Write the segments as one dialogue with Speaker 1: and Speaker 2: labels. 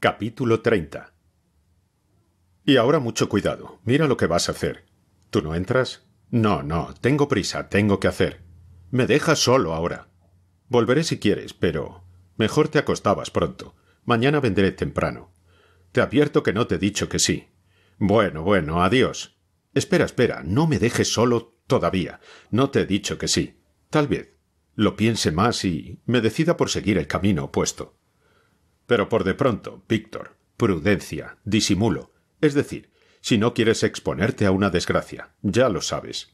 Speaker 1: Capítulo 30 Y ahora mucho cuidado. Mira lo que vas a hacer. ¿Tú no entras? No, no, tengo prisa, tengo que hacer. Me dejas solo ahora. Volveré si quieres, pero mejor te acostabas pronto. Mañana vendré temprano. Te advierto que no te he dicho que sí. Bueno, bueno, adiós. Espera, espera, no me dejes solo todavía. No te he dicho que sí. Tal vez. Lo piense más y me decida por seguir el camino opuesto. Pero por de pronto, Víctor, prudencia, disimulo. Es decir, si no quieres exponerte a una desgracia, ya lo sabes.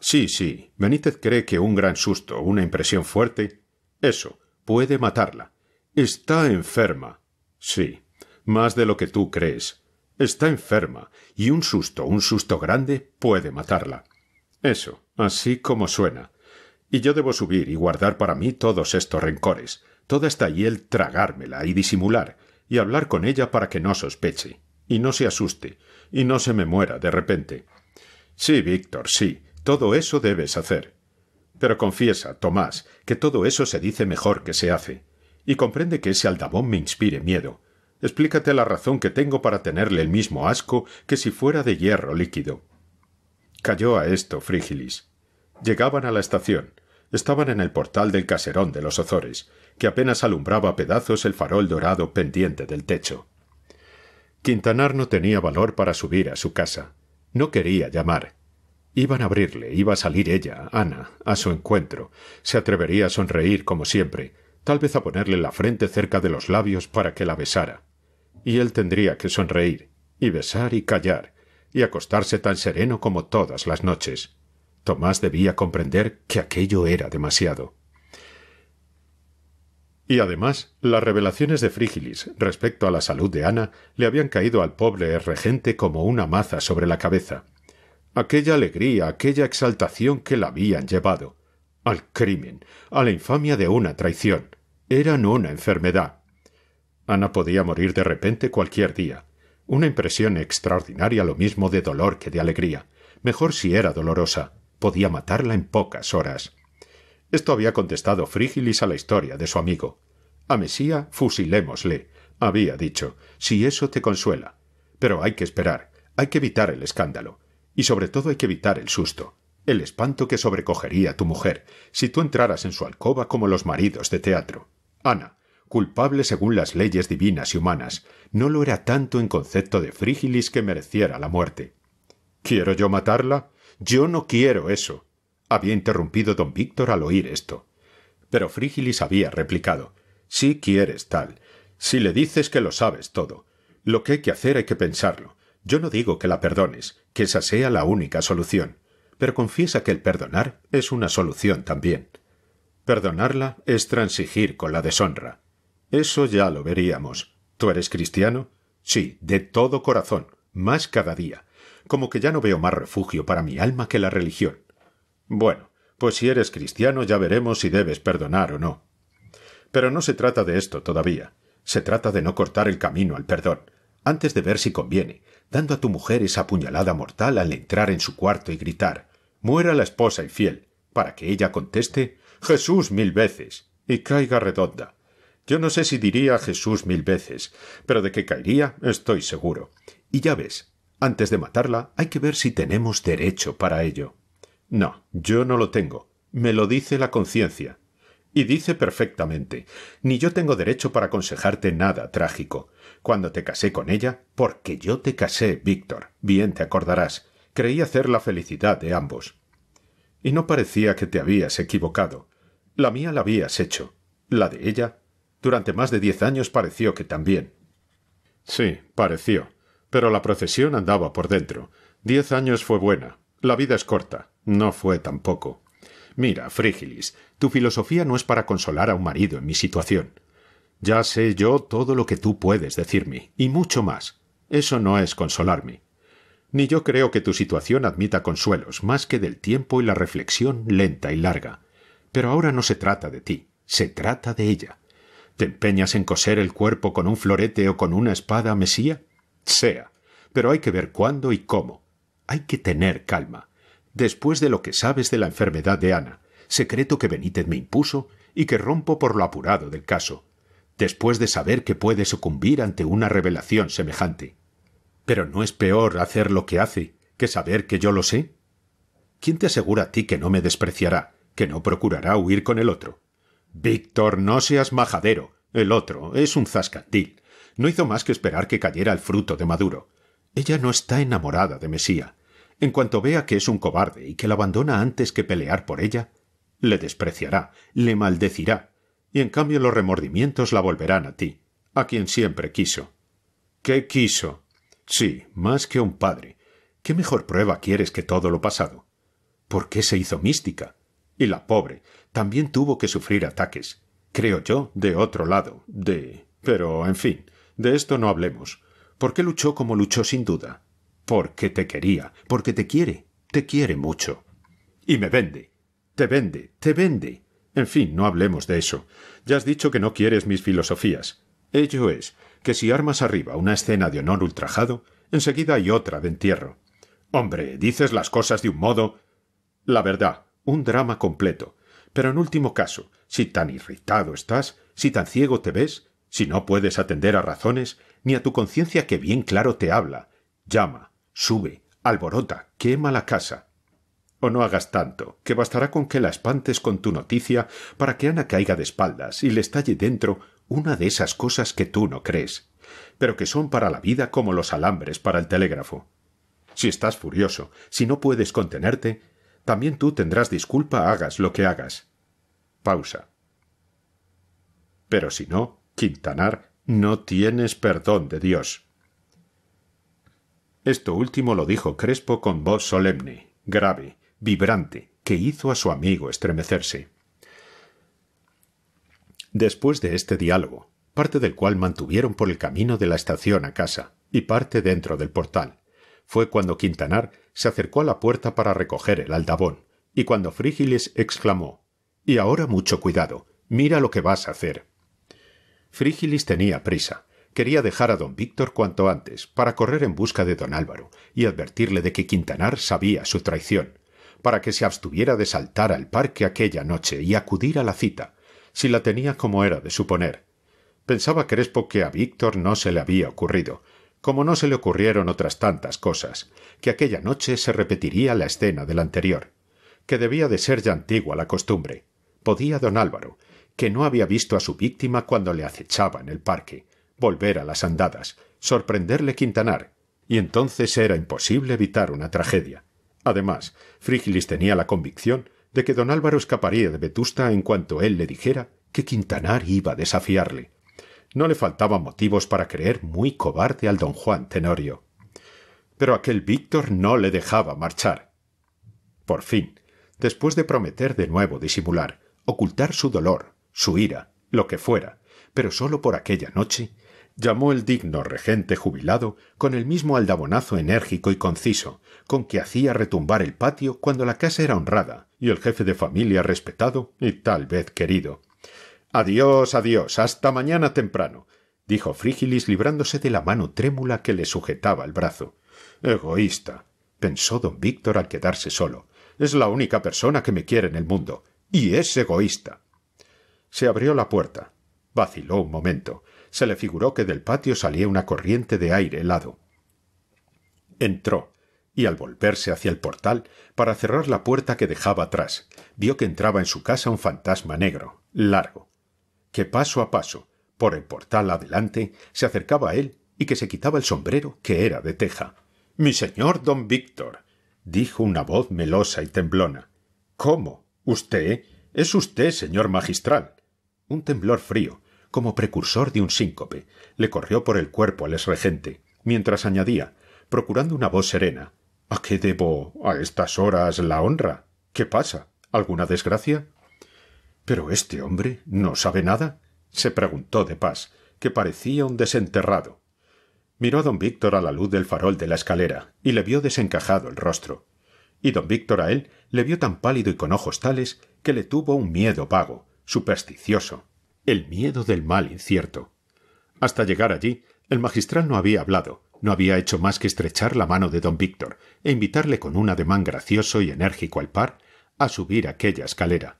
Speaker 1: Sí, sí, Benítez cree que un gran susto, una impresión fuerte, eso, puede matarla. Está enferma. Sí, más de lo que tú crees. Está enferma, y un susto, un susto grande, puede matarla. Eso, así como suena. Y yo debo subir y guardar para mí todos estos rencores. Toda esta hiel tragármela y disimular, y hablar con ella para que no sospeche, y no se asuste, y no se me muera de repente. Sí, Víctor, sí, todo eso debes hacer. Pero confiesa, Tomás, que todo eso se dice mejor que se hace. Y comprende que ese aldabón me inspire miedo. Explícate la razón que tengo para tenerle el mismo asco que si fuera de hierro líquido. Cayó a esto Frígilis. Llegaban a la estación. Estaban en el portal del caserón de los Ozores, que apenas alumbraba a pedazos el farol dorado pendiente del techo. Quintanar no tenía valor para subir a su casa. No quería llamar. Iban a abrirle, iba a salir ella, Ana, a su encuentro. Se atrevería a sonreír como siempre, tal vez a ponerle la frente cerca de los labios para que la besara. Y él tendría que sonreír, y besar y callar, y acostarse tan sereno como todas las noches. Tomás debía comprender que aquello era demasiado. Y además, las revelaciones de Frígilis respecto a la salud de Ana le habían caído al pobre regente como una maza sobre la cabeza. Aquella alegría, aquella exaltación que la habían llevado. Al crimen, a la infamia de una traición. Eran una enfermedad. Ana podía morir de repente cualquier día. Una impresión extraordinaria lo mismo de dolor que de alegría. Mejor si era dolorosa. Podía matarla en pocas horas. Esto había contestado Frígilis a la historia de su amigo. A Mesía fusilémosle, había dicho, si eso te consuela. Pero hay que esperar, hay que evitar el escándalo, y sobre todo hay que evitar el susto, el espanto que sobrecogería a tu mujer si tú entraras en su alcoba como los maridos de teatro. Ana, culpable según las leyes divinas y humanas, no lo era tanto en concepto de Frígilis que mereciera la muerte. ¿Quiero yo matarla? Yo no quiero eso había interrumpido don Víctor al oír esto. Pero Frígilis había replicado Si quieres tal, si le dices que lo sabes todo, lo que hay que hacer hay que pensarlo. Yo no digo que la perdones, que esa sea la única solución, pero confiesa que el perdonar es una solución también. Perdonarla es transigir con la deshonra. Eso ya lo veríamos. ¿Tú eres cristiano? Sí, de todo corazón, más cada día. Como que ya no veo más refugio para mi alma que la religión. Bueno, pues si eres cristiano ya veremos si debes perdonar o no. Pero no se trata de esto todavía. Se trata de no cortar el camino al perdón, antes de ver si conviene, dando a tu mujer esa puñalada mortal al entrar en su cuarto y gritar Muera la esposa infiel, para que ella conteste Jesús mil veces y caiga redonda. Yo no sé si diría Jesús mil veces, pero de que caería estoy seguro. Y ya ves, antes de matarla hay que ver si tenemos derecho para ello. No, yo no lo tengo. Me lo dice la conciencia. Y dice perfectamente, ni yo tengo derecho para aconsejarte nada trágico. Cuando te casé con ella, porque yo te casé, Víctor, bien te acordarás, creí hacer la felicidad de ambos. Y no parecía que te habías equivocado. La mía la habías hecho. La de ella, durante más de diez años pareció que también. Sí, pareció. Pero la procesión andaba por dentro. Diez años fue buena, la vida es corta. No fue tampoco. Mira, Frígilis, tu filosofía no es para consolar a un marido en mi situación. Ya sé yo todo lo que tú puedes decirme, y mucho más. Eso no es consolarme. Ni yo creo que tu situación admita consuelos, más que del tiempo y la reflexión lenta y larga. Pero ahora no se trata de ti, se trata de ella. ¿Te empeñas en coser el cuerpo con un florete o con una espada, Mesía? Sea, pero hay que ver cuándo y cómo. Hay que tener calma. Después de lo que sabes de la enfermedad de Ana, secreto que Benítez me impuso y que rompo por lo apurado del caso, después de saber que puede sucumbir ante una revelación semejante. Pero ¿no es peor hacer lo que hace que saber que yo lo sé? ¿Quién te asegura a ti que no me despreciará, que no procurará huir con el otro? Víctor, no seas majadero. El otro es un zascandil. No hizo más que esperar que cayera el fruto de Maduro. Ella no está enamorada de Mesía. En cuanto vea que es un cobarde y que la abandona antes que pelear por ella, le despreciará, le maldecirá, y en cambio los remordimientos la volverán a ti, a quien siempre quiso. ¿Qué quiso? Sí, más que un padre. ¿Qué mejor prueba quieres que todo lo pasado? ¿Por qué se hizo mística? Y la pobre también tuvo que sufrir ataques, creo yo, de otro lado, de... Pero, en fin, de esto no hablemos. ¿Por qué luchó como luchó sin duda, porque te quería, porque te quiere, te quiere mucho. Y me vende, te vende, te vende. En fin, no hablemos de eso. Ya has dicho que no quieres mis filosofías. Ello es, que si armas arriba una escena de honor ultrajado, enseguida hay otra de entierro. Hombre, dices las cosas de un modo. La verdad, un drama completo. Pero en último caso, si tan irritado estás, si tan ciego te ves, si no puedes atender a razones, ni a tu conciencia que bien claro te habla. Llama, sube, alborota, quema la casa. O no hagas tanto, que bastará con que la espantes con tu noticia para que Ana caiga de espaldas y le estalle dentro una de esas cosas que tú no crees, pero que son para la vida como los alambres para el telégrafo. Si estás furioso, si no puedes contenerte, también tú tendrás disculpa hagas lo que hagas. Pausa. Pero si no, Quintanar no tienes perdón de Dios. Esto último lo dijo Crespo con voz solemne, grave, vibrante, que hizo a su amigo estremecerse. Después de este diálogo, parte del cual mantuvieron por el camino de la estación a casa y parte dentro del portal, fue cuando Quintanar se acercó a la puerta para recoger el aldabón, y cuando Frígilis exclamó Y ahora mucho cuidado, mira lo que vas a hacer. Frígilis tenía prisa. Quería dejar a don Víctor cuanto antes, para correr en busca de don Álvaro y advertirle de que Quintanar sabía su traición, para que se abstuviera de saltar al parque aquella noche y acudir a la cita, si la tenía como era de suponer. Pensaba Crespo que a Víctor no se le había ocurrido, como no se le ocurrieron otras tantas cosas, que aquella noche se repetiría la escena del anterior, que debía de ser ya antigua la costumbre. Podía don Álvaro, que no había visto a su víctima cuando le acechaba en el parque, volver a las andadas, sorprenderle Quintanar, y entonces era imposible evitar una tragedia. Además, Frígilis tenía la convicción de que don Álvaro escaparía de Vetusta en cuanto él le dijera que Quintanar iba a desafiarle. No le faltaban motivos para creer muy cobarde al don Juan Tenorio. Pero aquel Víctor no le dejaba marchar. Por fin, después de prometer de nuevo disimular, ocultar su dolor, su ira, lo que fuera, pero sólo por aquella noche, llamó el digno regente jubilado con el mismo aldabonazo enérgico y conciso con que hacía retumbar el patio cuando la casa era honrada y el jefe de familia respetado y tal vez querido. Adiós, adiós, hasta mañana temprano, dijo Frígilis librándose de la mano trémula que le sujetaba el brazo. Egoísta, pensó don Víctor al quedarse solo. Es la única persona que me quiere en el mundo, y es egoísta. Se abrió la puerta. Vaciló un momento. Se le figuró que del patio salía una corriente de aire helado. Entró, y al volverse hacia el portal, para cerrar la puerta que dejaba atrás, vio que entraba en su casa un fantasma negro, largo, que paso a paso, por el portal adelante, se acercaba a él y que se quitaba el sombrero que era de teja. Mi señor don Víctor, dijo una voz melosa y temblona. ¿Cómo? ¿Usted? Es usted, señor magistral. Un temblor frío, como precursor de un síncope, le corrió por el cuerpo al regente, mientras añadía, procurando una voz serena, ¿A qué debo a estas horas la honra? ¿Qué pasa? ¿Alguna desgracia? Pero este hombre no sabe nada, se preguntó de paz, que parecía un desenterrado. Miró a don Víctor a la luz del farol de la escalera y le vio desencajado el rostro. Y don Víctor a él le vio tan pálido y con ojos tales que le tuvo un miedo vago, supersticioso, el miedo del mal incierto. Hasta llegar allí, el magistral no había hablado, no había hecho más que estrechar la mano de don Víctor e invitarle con un ademán gracioso y enérgico al par a subir aquella escalera.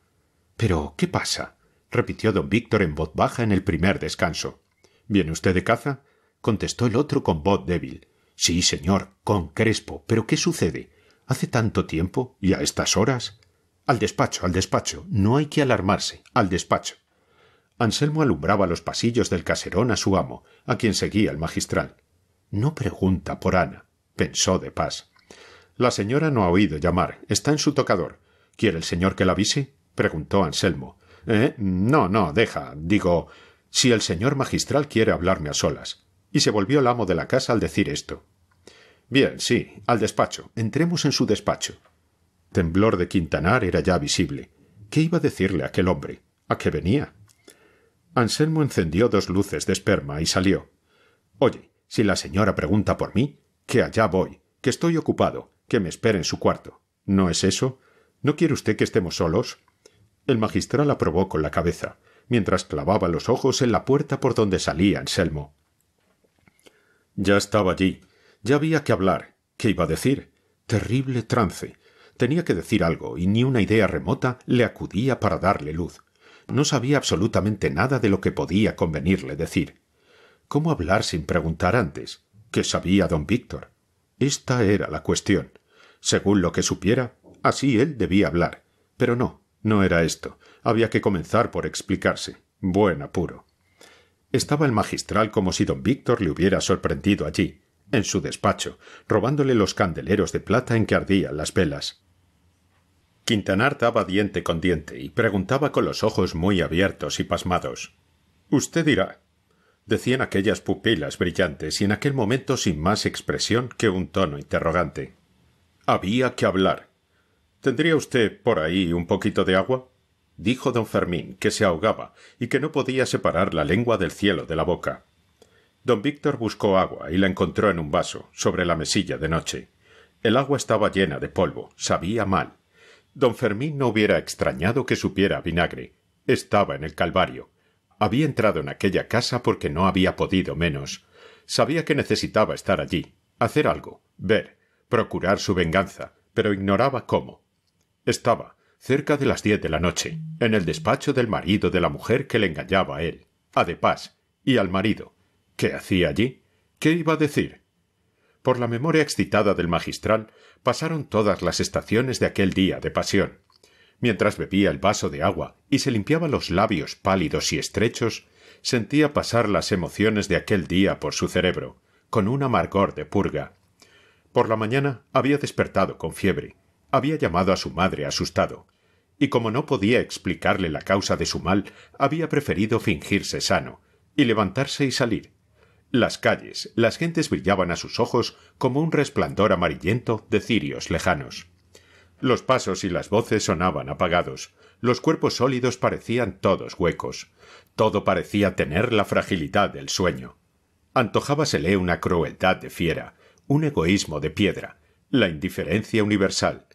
Speaker 1: Pero, ¿qué pasa? repitió don Víctor en voz baja en el primer descanso. ¿Viene usted de caza? contestó el otro con voz débil. Sí, señor, con Crespo. Pero ¿qué sucede? ¿Hace tanto tiempo? ¿Y a estas horas? Al despacho, al despacho. No hay que alarmarse. Al despacho. Anselmo alumbraba los pasillos del caserón a su amo, a quien seguía el magistral. No pregunta por Ana, pensó de paz. La señora no ha oído llamar. Está en su tocador. ¿Quiere el señor que la avise? preguntó Anselmo. ¿Eh? No, no, deja. Digo, si el señor magistral quiere hablarme a solas. Y se volvió el amo de la casa al decir esto. Bien, sí, al despacho. Entremos en su despacho temblor de Quintanar era ya visible. ¿Qué iba a decirle aquel hombre? ¿A qué venía? Anselmo encendió dos luces de esperma y salió. Oye, si la señora pregunta por mí, que allá voy, que estoy ocupado, que me espere en su cuarto. ¿No es eso? ¿No quiere usted que estemos solos? El magistral aprobó con la cabeza, mientras clavaba los ojos en la puerta por donde salía Anselmo. Ya estaba allí, ya había que hablar, ¿qué iba a decir? Terrible trance, Tenía que decir algo, y ni una idea remota le acudía para darle luz. No sabía absolutamente nada de lo que podía convenirle decir. ¿Cómo hablar sin preguntar antes? ¿Qué sabía don Víctor? Esta era la cuestión. Según lo que supiera, así él debía hablar. Pero no, no era esto. Había que comenzar por explicarse. Buen apuro. Estaba el magistral como si don Víctor le hubiera sorprendido allí, en su despacho, robándole los candeleros de plata en que ardían las velas. Quintanar daba diente con diente y preguntaba con los ojos muy abiertos y pasmados. Usted dirá, decían aquellas pupilas brillantes y en aquel momento sin más expresión que un tono interrogante. Había que hablar. ¿Tendría usted por ahí un poquito de agua? dijo don Fermín, que se ahogaba y que no podía separar la lengua del cielo de la boca. Don Víctor buscó agua y la encontró en un vaso, sobre la mesilla de noche. El agua estaba llena de polvo, sabía mal, Don Fermín no hubiera extrañado que supiera vinagre. Estaba en el Calvario. Había entrado en aquella casa porque no había podido menos. Sabía que necesitaba estar allí, hacer algo, ver, procurar su venganza, pero ignoraba cómo. Estaba, cerca de las diez de la noche, en el despacho del marido de la mujer que le engañaba a él, a ah, De Paz, y al marido. ¿Qué hacía allí? ¿Qué iba a decir? Por la memoria excitada del magistral pasaron todas las estaciones de aquel día de pasión. Mientras bebía el vaso de agua y se limpiaba los labios pálidos y estrechos, sentía pasar las emociones de aquel día por su cerebro, con un amargor de purga. Por la mañana había despertado con fiebre, había llamado a su madre asustado, y como no podía explicarle la causa de su mal, había preferido fingirse sano, y levantarse y salir, las calles, las gentes brillaban a sus ojos como un resplandor amarillento de cirios lejanos. Los pasos y las voces sonaban apagados, los cuerpos sólidos parecían todos huecos, todo parecía tener la fragilidad del sueño. Antojábasele una crueldad de fiera, un egoísmo de piedra, la indiferencia universal.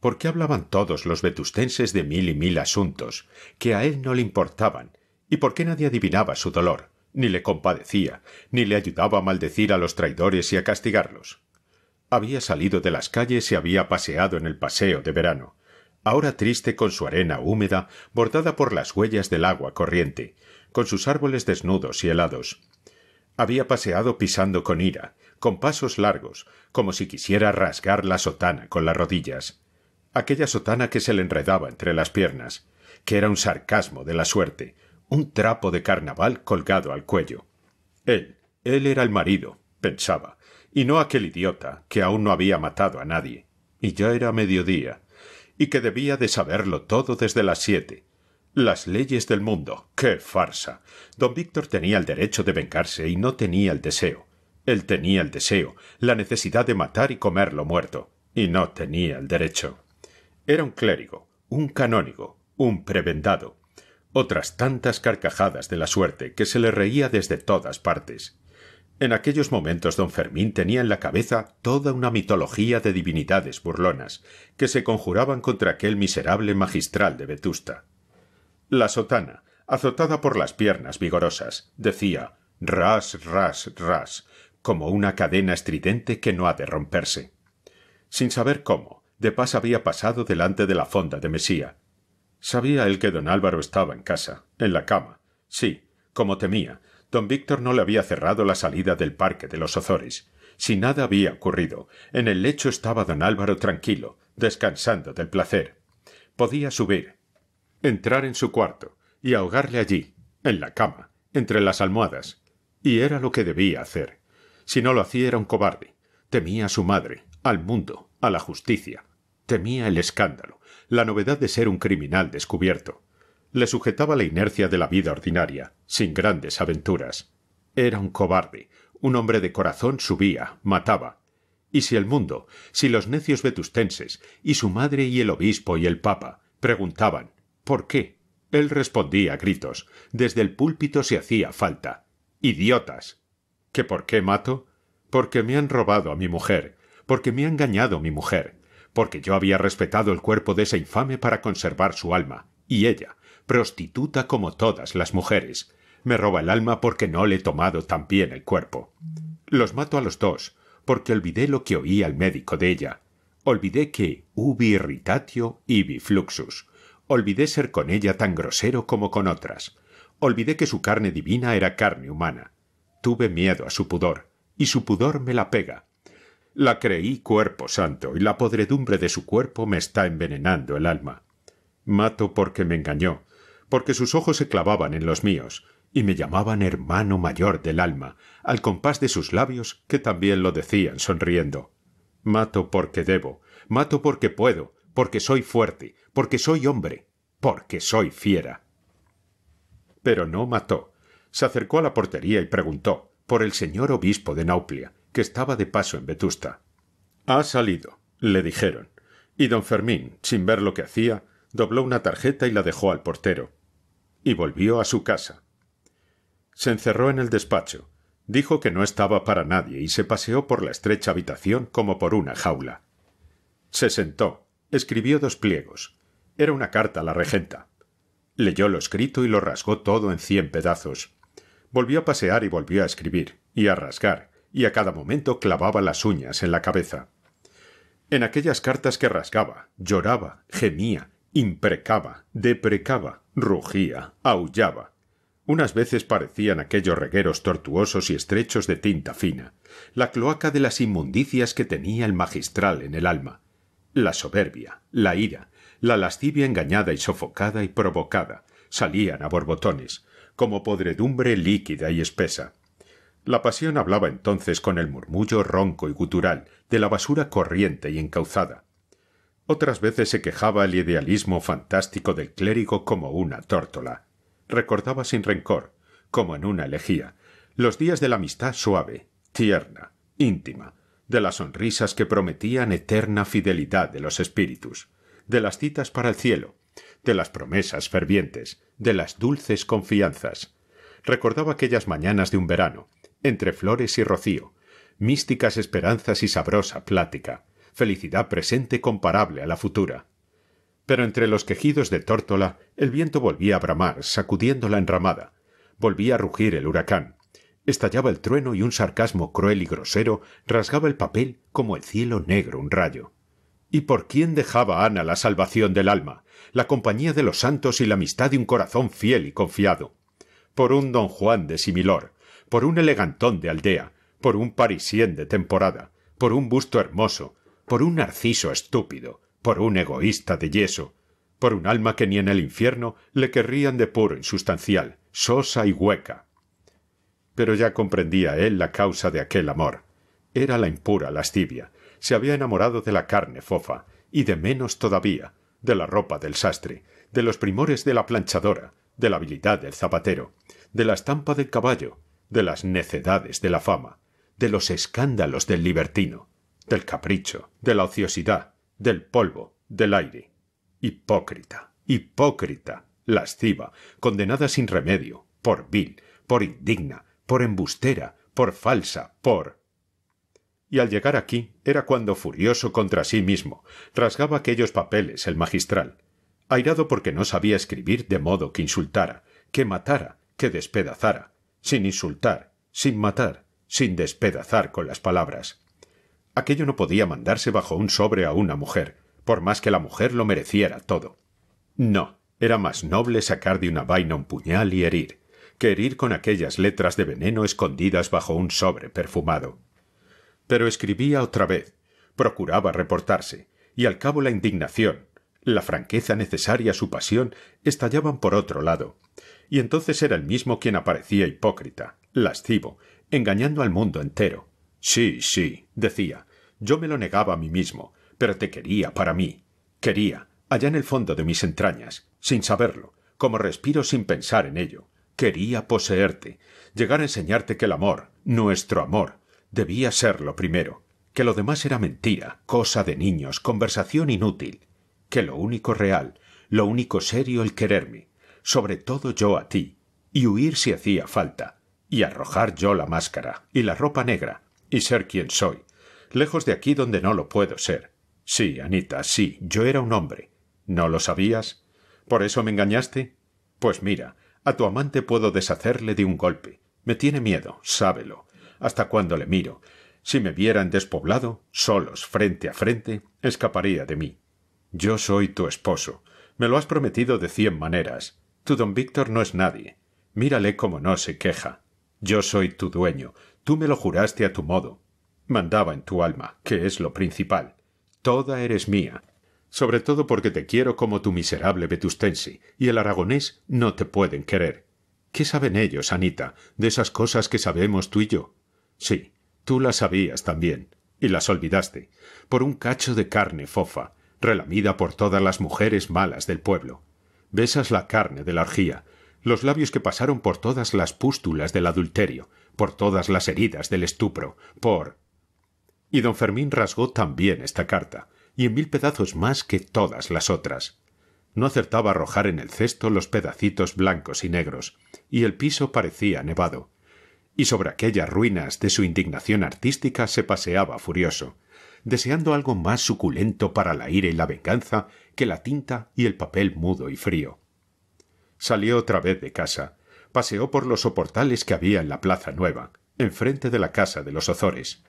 Speaker 1: ¿Por qué hablaban todos los vetustenses de mil y mil asuntos que a él no le importaban? ¿Y por qué nadie adivinaba su dolor? ni le compadecía, ni le ayudaba a maldecir a los traidores y a castigarlos. Había salido de las calles y había paseado en el paseo de verano, ahora triste con su arena húmeda bordada por las huellas del agua corriente, con sus árboles desnudos y helados. Había paseado pisando con ira, con pasos largos, como si quisiera rasgar la sotana con las rodillas. Aquella sotana que se le enredaba entre las piernas, que era un sarcasmo de la suerte, un trapo de carnaval colgado al cuello. Él, él era el marido, pensaba, y no aquel idiota que aún no había matado a nadie. Y ya era mediodía, y que debía de saberlo todo desde las siete. Las leyes del mundo. ¡Qué farsa! Don Víctor tenía el derecho de vengarse y no tenía el deseo. Él tenía el deseo, la necesidad de matar y comer lo muerto, y no tenía el derecho. Era un clérigo, un canónigo, un prebendado otras tantas carcajadas de la suerte que se le reía desde todas partes. En aquellos momentos don Fermín tenía en la cabeza toda una mitología de divinidades burlonas que se conjuraban contra aquel miserable magistral de Vetusta. La sotana, azotada por las piernas vigorosas, decía ras, ras, ras, como una cadena estridente que no ha de romperse. Sin saber cómo, de pas había pasado delante de la fonda de Mesía, Sabía él que don Álvaro estaba en casa, en la cama. Sí, como temía, don Víctor no le había cerrado la salida del parque de los Ozores. Si nada había ocurrido, en el lecho estaba don Álvaro tranquilo, descansando del placer. Podía subir, entrar en su cuarto y ahogarle allí, en la cama, entre las almohadas. Y era lo que debía hacer. Si no lo hacía era un cobarde. Temía a su madre, al mundo, a la justicia. Temía el escándalo, la novedad de ser un criminal descubierto. Le sujetaba la inercia de la vida ordinaria, sin grandes aventuras. Era un cobarde, un hombre de corazón subía, mataba. Y si el mundo, si los necios vetustenses, y su madre y el obispo y el papa, preguntaban ¿por qué? Él respondía a gritos, desde el púlpito se hacía falta. Idiotas. ¿Que por qué mato? Porque me han robado a mi mujer, porque me ha engañado mi mujer, porque yo había respetado el cuerpo de esa infame para conservar su alma, y ella, prostituta como todas las mujeres, me roba el alma porque no le he tomado tan bien el cuerpo. Los mato a los dos, porque olvidé lo que oí al médico de ella. Olvidé que ubi irritatio ibi fluxus. Olvidé ser con ella tan grosero como con otras. Olvidé que su carne divina era carne humana. Tuve miedo a su pudor, y su pudor me la pega, la creí cuerpo santo y la podredumbre de su cuerpo me está envenenando el alma. Mato porque me engañó, porque sus ojos se clavaban en los míos y me llamaban hermano mayor del alma, al compás de sus labios que también lo decían sonriendo. Mato porque debo, mato porque puedo, porque soy fuerte, porque soy hombre, porque soy fiera. Pero no mató. Se acercó a la portería y preguntó por el señor obispo de Nauplia que estaba de paso en Vetusta. Ha salido, le dijeron, y don Fermín, sin ver lo que hacía, dobló una tarjeta y la dejó al portero, y volvió a su casa. Se encerró en el despacho, dijo que no estaba para nadie y se paseó por la estrecha habitación como por una jaula. Se sentó, escribió dos pliegos. Era una carta a la regenta. Leyó lo escrito y lo rasgó todo en cien pedazos. Volvió a pasear y volvió a escribir, y a rasgar, y a cada momento clavaba las uñas en la cabeza. En aquellas cartas que rasgaba, lloraba, gemía, imprecaba, deprecaba, rugía, aullaba. Unas veces parecían aquellos regueros tortuosos y estrechos de tinta fina, la cloaca de las inmundicias que tenía el magistral en el alma, la soberbia, la ira, la lascivia engañada y sofocada y provocada, salían a borbotones, como podredumbre líquida y espesa, la pasión hablaba entonces con el murmullo ronco y gutural de la basura corriente y encauzada. Otras veces se quejaba el idealismo fantástico del clérigo como una tórtola. Recordaba sin rencor, como en una elegía, los días de la amistad suave, tierna, íntima, de las sonrisas que prometían eterna fidelidad de los espíritus, de las citas para el cielo, de las promesas fervientes, de las dulces confianzas. Recordaba aquellas mañanas de un verano, entre flores y rocío, místicas esperanzas y sabrosa plática, felicidad presente comparable a la futura. Pero entre los quejidos de tórtola, el viento volvía a bramar, sacudiendo la enramada. Volvía a rugir el huracán. Estallaba el trueno y un sarcasmo cruel y grosero rasgaba el papel como el cielo negro un rayo. ¿Y por quién dejaba Ana la salvación del alma, la compañía de los santos y la amistad de un corazón fiel y confiado? Por un don Juan de Similor, por un elegantón de aldea, por un parisien de temporada, por un busto hermoso, por un narciso estúpido, por un egoísta de yeso, por un alma que ni en el infierno le querrían de puro insustancial, sosa y hueca. Pero ya comprendía él la causa de aquel amor. Era la impura lascivia. Se había enamorado de la carne fofa, y de menos todavía, de la ropa del sastre, de los primores de la planchadora, de la habilidad del zapatero, de la estampa del caballo, de las necedades de la fama, de los escándalos del libertino, del capricho, de la ociosidad, del polvo, del aire. Hipócrita, hipócrita, lasciva, condenada sin remedio, por vil, por indigna, por embustera, por falsa, por... Y al llegar aquí era cuando, furioso contra sí mismo, rasgaba aquellos papeles el magistral, airado porque no sabía escribir de modo que insultara, que matara, que despedazara, sin insultar, sin matar, sin despedazar con las palabras. Aquello no podía mandarse bajo un sobre a una mujer, por más que la mujer lo mereciera todo. No, era más noble sacar de una vaina un puñal y herir, que herir con aquellas letras de veneno escondidas bajo un sobre perfumado. Pero escribía otra vez, procuraba reportarse, y al cabo la indignación, la franqueza necesaria a su pasión, estallaban por otro lado, y entonces era el mismo quien aparecía hipócrita, lascivo, engañando al mundo entero. Sí, sí, decía, yo me lo negaba a mí mismo, pero te quería para mí. Quería, allá en el fondo de mis entrañas, sin saberlo, como respiro sin pensar en ello. Quería poseerte, llegar a enseñarte que el amor, nuestro amor, debía ser lo primero, que lo demás era mentira, cosa de niños, conversación inútil, que lo único real, lo único serio el quererme, sobre todo yo a ti, y huir si hacía falta, y arrojar yo la máscara y la ropa negra, y ser quien soy, lejos de aquí donde no lo puedo ser. Sí, Anita, sí, yo era un hombre. ¿No lo sabías? ¿Por eso me engañaste? Pues mira, a tu amante puedo deshacerle de un golpe. Me tiene miedo, sábelo, hasta cuando le miro. Si me vieran despoblado, solos, frente a frente, escaparía de mí. Yo soy tu esposo. Me lo has prometido de cien maneras. Tu don Víctor no es nadie. Mírale como no se queja. Yo soy tu dueño. Tú me lo juraste a tu modo. Mandaba en tu alma, que es lo principal. Toda eres mía. Sobre todo porque te quiero como tu miserable vetustense, y el aragonés no te pueden querer. ¿Qué saben ellos, Anita, de esas cosas que sabemos tú y yo? Sí, tú las sabías también, y las olvidaste, por un cacho de carne fofa, relamida por todas las mujeres malas del pueblo. Besas la carne de la orgía, los labios que pasaron por todas las pústulas del adulterio, por todas las heridas del estupro, por... Y don Fermín rasgó también esta carta, y en mil pedazos más que todas las otras. No acertaba a arrojar en el cesto los pedacitos blancos y negros, y el piso parecía nevado. Y sobre aquellas ruinas de su indignación artística se paseaba furioso, deseando algo más suculento para la ira y la venganza que la tinta y el papel mudo y frío. Salió otra vez de casa, paseó por los soportales que había en la Plaza Nueva, enfrente de la casa de los Ozores.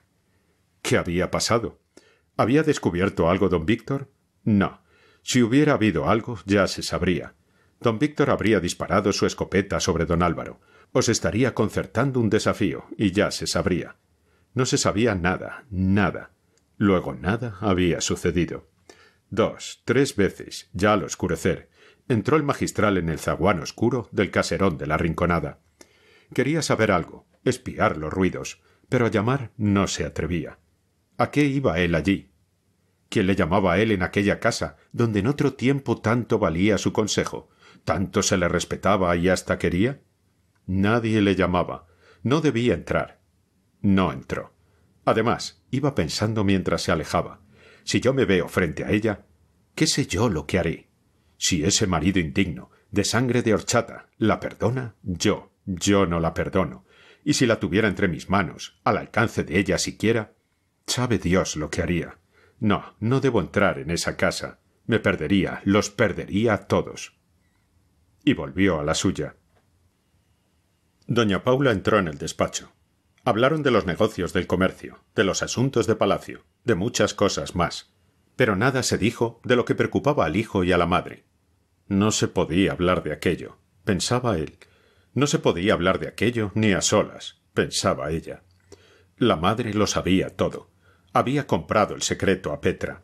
Speaker 1: ¿Qué había pasado? ¿Había descubierto algo don Víctor? No. Si hubiera habido algo, ya se sabría. Don Víctor habría disparado su escopeta sobre don Álvaro, Os estaría concertando un desafío, y ya se sabría. No se sabía nada, nada. Luego nada había sucedido. Dos, tres veces, ya al oscurecer, entró el magistral en el zaguán oscuro del caserón de la rinconada. Quería saber algo, espiar los ruidos, pero a llamar no se atrevía. ¿A qué iba él allí? ¿Quién le llamaba a él en aquella casa, donde en otro tiempo tanto valía su consejo, tanto se le respetaba y hasta quería? Nadie le llamaba. No debía entrar. No entró. Además, iba pensando mientras se alejaba. Si yo me veo frente a ella, ¿qué sé yo lo que haré? Si ese marido indigno, de sangre de horchata, la perdona, yo, yo no la perdono. Y si la tuviera entre mis manos, al alcance de ella siquiera, sabe Dios lo que haría. No, no debo entrar en esa casa. Me perdería, los perdería a todos. Y volvió a la suya. Doña Paula entró en el despacho. Hablaron de los negocios del comercio, de los asuntos de palacio, de muchas cosas más, pero nada se dijo de lo que preocupaba al hijo y a la madre. No se podía hablar de aquello, pensaba él. No se podía hablar de aquello ni a solas, pensaba ella. La madre lo sabía todo. Había comprado el secreto a Petra.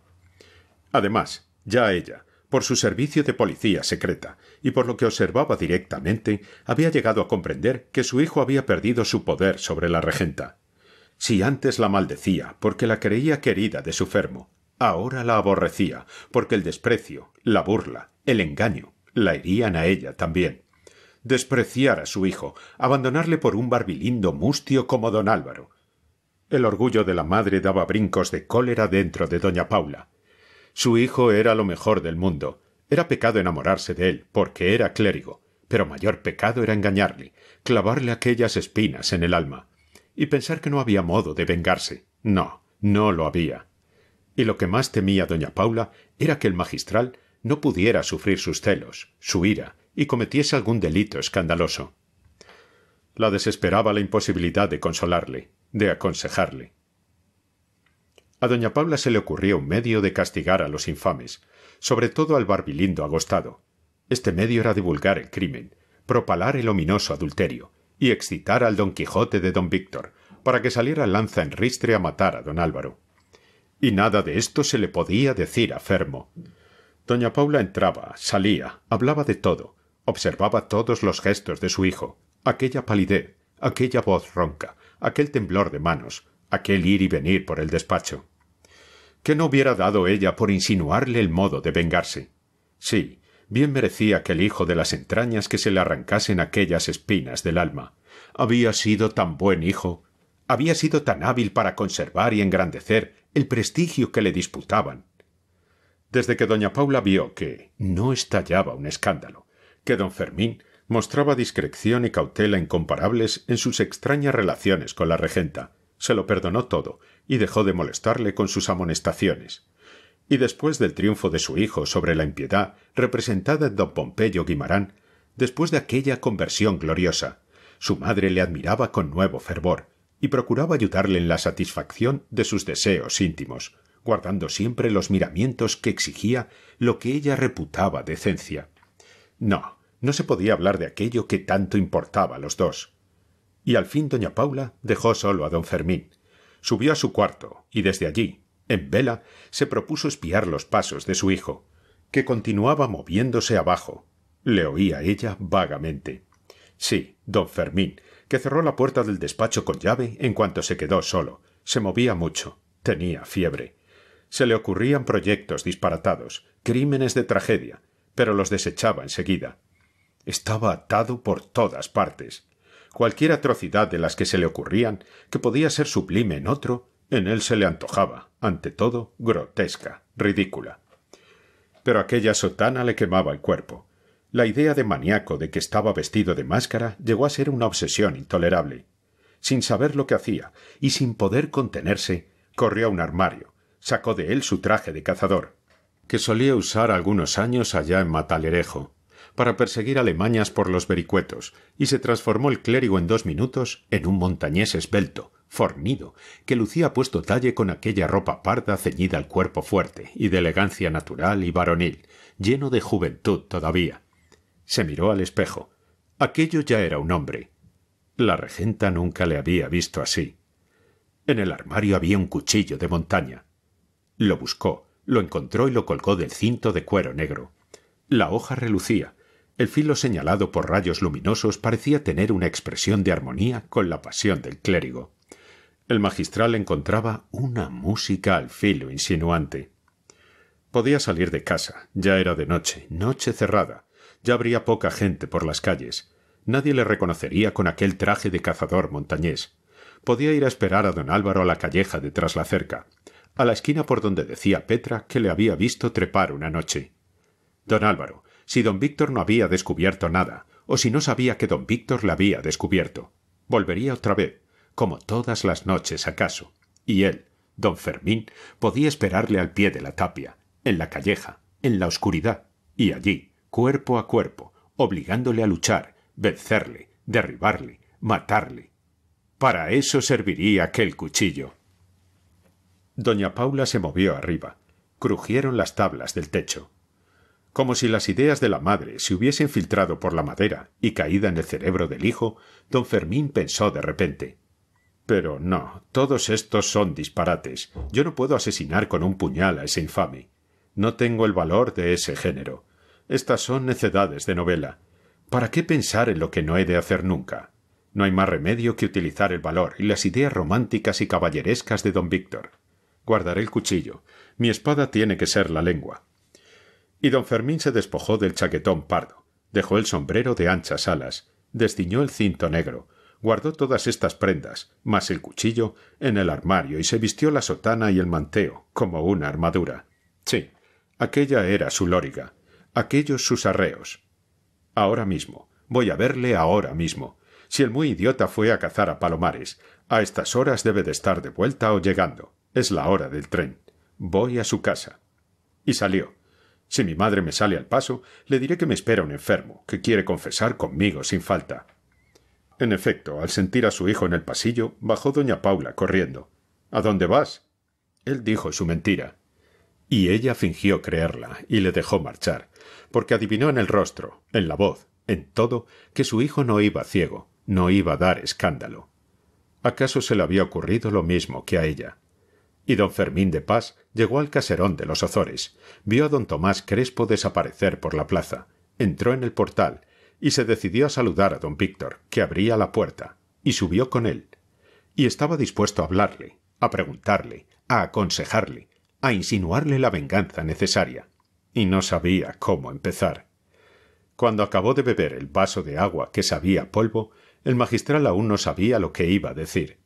Speaker 1: Además, ya ella, por su servicio de policía secreta y por lo que observaba directamente, había llegado a comprender que su hijo había perdido su poder sobre la regenta. Si antes la maldecía porque la creía querida de su fermo, ahora la aborrecía porque el desprecio, la burla, el engaño la herían a ella también. Despreciar a su hijo, abandonarle por un barbilindo mustio como don Álvaro. El orgullo de la madre daba brincos de cólera dentro de doña Paula. Su hijo era lo mejor del mundo. Era pecado enamorarse de él, porque era clérigo, pero mayor pecado era engañarle, clavarle aquellas espinas en el alma, y pensar que no había modo de vengarse. No, no lo había. Y lo que más temía doña Paula era que el magistral no pudiera sufrir sus celos, su ira, y cometiese algún delito escandaloso. La desesperaba la imposibilidad de consolarle, de aconsejarle a doña Paula se le ocurrió un medio de castigar a los infames, sobre todo al barbilindo agostado. Este medio era divulgar el crimen, propalar el ominoso adulterio y excitar al Don Quijote de Don Víctor para que saliera lanza en ristre a matar a Don Álvaro. Y nada de esto se le podía decir a Fermo. Doña Paula entraba, salía, hablaba de todo, observaba todos los gestos de su hijo, aquella palidez, aquella voz ronca, aquel temblor de manos, aquel ir y venir por el despacho que no hubiera dado ella por insinuarle el modo de vengarse? Sí, bien merecía que el hijo de las entrañas que se le arrancasen aquellas espinas del alma. Había sido tan buen hijo, había sido tan hábil para conservar y engrandecer el prestigio que le disputaban. Desde que doña Paula vio que no estallaba un escándalo, que don Fermín mostraba discreción y cautela incomparables en sus extrañas relaciones con la regenta, se lo perdonó todo y dejó de molestarle con sus amonestaciones. Y después del triunfo de su hijo sobre la impiedad representada en don Pompeyo Guimarán, después de aquella conversión gloriosa, su madre le admiraba con nuevo fervor y procuraba ayudarle en la satisfacción de sus deseos íntimos, guardando siempre los miramientos que exigía lo que ella reputaba decencia. No, no se podía hablar de aquello que tanto importaba a los dos y al fin doña Paula dejó solo a don Fermín. Subió a su cuarto y desde allí, en vela, se propuso espiar los pasos de su hijo, que continuaba moviéndose abajo. Le oía ella vagamente. Sí, don Fermín, que cerró la puerta del despacho con llave en cuanto se quedó solo. Se movía mucho. Tenía fiebre. Se le ocurrían proyectos disparatados, crímenes de tragedia, pero los desechaba enseguida. Estaba atado por todas partes. Cualquier atrocidad de las que se le ocurrían, que podía ser sublime en otro, en él se le antojaba, ante todo, grotesca, ridícula. Pero aquella sotana le quemaba el cuerpo. La idea de maníaco de que estaba vestido de máscara llegó a ser una obsesión intolerable. Sin saber lo que hacía y sin poder contenerse, corrió a un armario, sacó de él su traje de cazador, que solía usar algunos años allá en Matalerejo, para perseguir alemañas por los vericuetos, y se transformó el clérigo en dos minutos en un montañés esbelto, fornido, que lucía puesto talle con aquella ropa parda ceñida al cuerpo fuerte y de elegancia natural y varonil, lleno de juventud todavía. Se miró al espejo. Aquello ya era un hombre. La regenta nunca le había visto así. En el armario había un cuchillo de montaña. Lo buscó, lo encontró y lo colgó del cinto de cuero negro. La hoja relucía, el filo señalado por rayos luminosos parecía tener una expresión de armonía con la pasión del clérigo. El magistral encontraba una música al filo insinuante. Podía salir de casa, ya era de noche, noche cerrada, ya habría poca gente por las calles, nadie le reconocería con aquel traje de cazador montañés. Podía ir a esperar a don Álvaro a la calleja de la cerca, a la esquina por donde decía Petra que le había visto trepar una noche. Don Álvaro, si don Víctor no había descubierto nada, o si no sabía que don Víctor la había descubierto. Volvería otra vez, como todas las noches acaso, y él, don Fermín, podía esperarle al pie de la tapia, en la calleja, en la oscuridad, y allí, cuerpo a cuerpo, obligándole a luchar, vencerle, derribarle, matarle. Para eso serviría aquel cuchillo. Doña Paula se movió arriba. Crujieron las tablas del techo. Como si las ideas de la madre se hubiesen filtrado por la madera y caída en el cerebro del hijo, don Fermín pensó de repente Pero no, todos estos son disparates. Yo no puedo asesinar con un puñal a ese infame. No tengo el valor de ese género. Estas son necedades de novela. ¿Para qué pensar en lo que no he de hacer nunca? No hay más remedio que utilizar el valor y las ideas románticas y caballerescas de don Víctor. Guardaré el cuchillo. Mi espada tiene que ser la lengua y don Fermín se despojó del chaquetón pardo, dejó el sombrero de anchas alas, desciñó el cinto negro, guardó todas estas prendas, más el cuchillo, en el armario y se vistió la sotana y el manteo, como una armadura. Sí, aquella era su lóriga, aquellos sus arreos. Ahora mismo, voy a verle ahora mismo. Si el muy idiota fue a cazar a Palomares, a estas horas debe de estar de vuelta o llegando. Es la hora del tren. Voy a su casa. Y salió, si mi madre me sale al paso, le diré que me espera un enfermo, que quiere confesar conmigo sin falta. En efecto, al sentir a su hijo en el pasillo, bajó doña Paula corriendo. ¿A dónde vas? Él dijo su mentira. Y ella fingió creerla y le dejó marchar, porque adivinó en el rostro, en la voz, en todo, que su hijo no iba ciego, no iba a dar escándalo. ¿Acaso se le había ocurrido lo mismo que a ella? Y don Fermín de Paz llegó al caserón de los Ozores, vio a don Tomás Crespo desaparecer por la plaza, entró en el portal y se decidió a saludar a don Víctor, que abría la puerta, y subió con él. Y estaba dispuesto a hablarle, a preguntarle, a aconsejarle, a insinuarle la venganza necesaria. Y no sabía cómo empezar. Cuando acabó de beber el vaso de agua que sabía polvo, el magistral aún no sabía lo que iba a decir.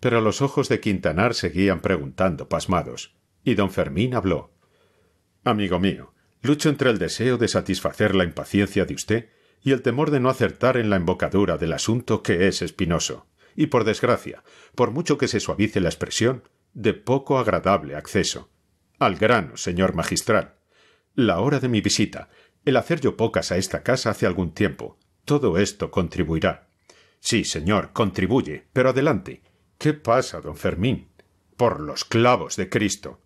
Speaker 1: Pero los ojos de Quintanar seguían preguntando, pasmados, y don Fermín habló. Amigo mío, lucho entre el deseo de satisfacer la impaciencia de usted y el temor de no acertar en la embocadura del asunto que es espinoso, y por desgracia, por mucho que se suavice la expresión, de poco agradable acceso. Al grano, señor magistral. La hora de mi visita, el hacer yo pocas a esta casa hace algún tiempo, todo esto contribuirá. Sí, señor, contribuye, pero adelante. ¿Qué pasa, don Fermín? Por los clavos de Cristo.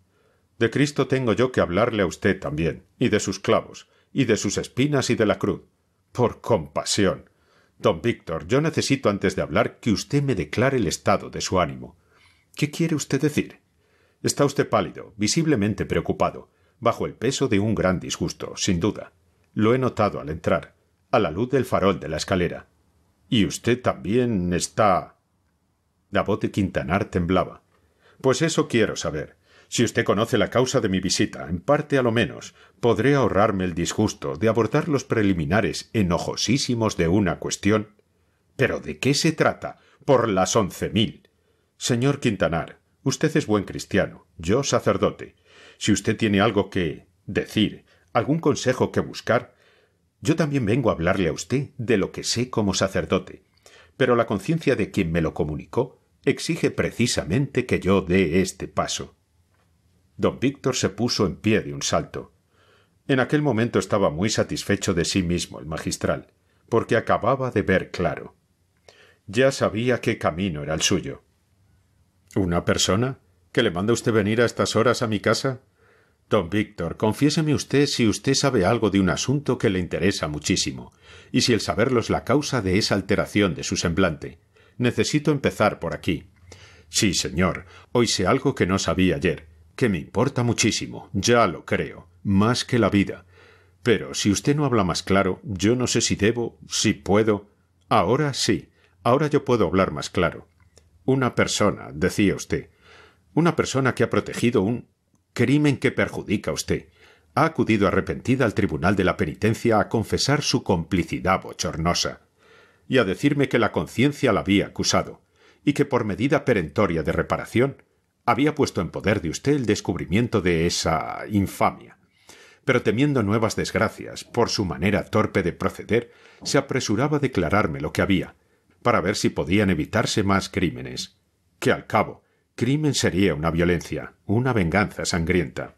Speaker 1: De Cristo tengo yo que hablarle a usted también, y de sus clavos, y de sus espinas y de la cruz. Por compasión. Don Víctor, yo necesito antes de hablar que usted me declare el estado de su ánimo. ¿Qué quiere usted decir? Está usted pálido, visiblemente preocupado, bajo el peso de un gran disgusto, sin duda. Lo he notado al entrar, a la luz del farol de la escalera. Y usted también está. La voz de Quintanar temblaba. Pues eso quiero saber. Si usted conoce la causa de mi visita, en parte a lo menos, podré ahorrarme el disgusto de abordar los preliminares enojosísimos de una cuestión. Pero ¿de qué se trata? Por las once mil. Señor Quintanar, usted es buen cristiano, yo sacerdote. Si usted tiene algo que decir, algún consejo que buscar, yo también vengo a hablarle a usted de lo que sé como sacerdote. Pero la conciencia de quien me lo comunicó exige precisamente que yo dé este paso. Don Víctor se puso en pie de un salto. En aquel momento estaba muy satisfecho de sí mismo el magistral, porque acababa de ver claro. Ya sabía qué camino era el suyo. ¿Una persona? ¿Que le manda usted venir a estas horas a mi casa? Don Víctor, confiéseme usted si usted sabe algo de un asunto que le interesa muchísimo, y si el saberlo es la causa de esa alteración de su semblante, Necesito empezar por aquí. Sí, señor, hoy sé algo que no sabía ayer, que me importa muchísimo, ya lo creo, más que la vida. Pero si usted no habla más claro, yo no sé si debo, si puedo. Ahora sí, ahora yo puedo hablar más claro. Una persona, decía usted. Una persona que ha protegido un crimen que perjudica a usted. Ha acudido arrepentida al Tribunal de la Penitencia a confesar su complicidad bochornosa y a decirme que la conciencia la había acusado, y que por medida perentoria de reparación había puesto en poder de usted el descubrimiento de esa infamia. Pero temiendo nuevas desgracias por su manera torpe de proceder, se apresuraba a declararme lo que había, para ver si podían evitarse más crímenes, que al cabo, crimen sería una violencia, una venganza sangrienta.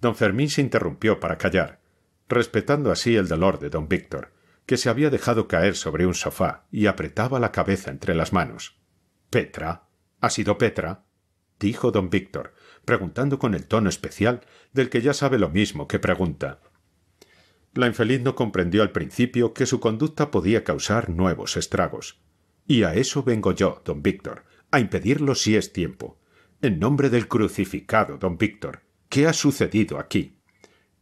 Speaker 1: Don Fermín se interrumpió para callar, respetando así el dolor de don Víctor, que se había dejado caer sobre un sofá y apretaba la cabeza entre las manos. Petra. ¿Ha sido Petra? dijo don Víctor, preguntando con el tono especial del que ya sabe lo mismo que pregunta. La infeliz no comprendió al principio que su conducta podía causar nuevos estragos. Y a eso vengo yo, don Víctor, a impedirlo si es tiempo. En nombre del crucificado, don Víctor, ¿qué ha sucedido aquí?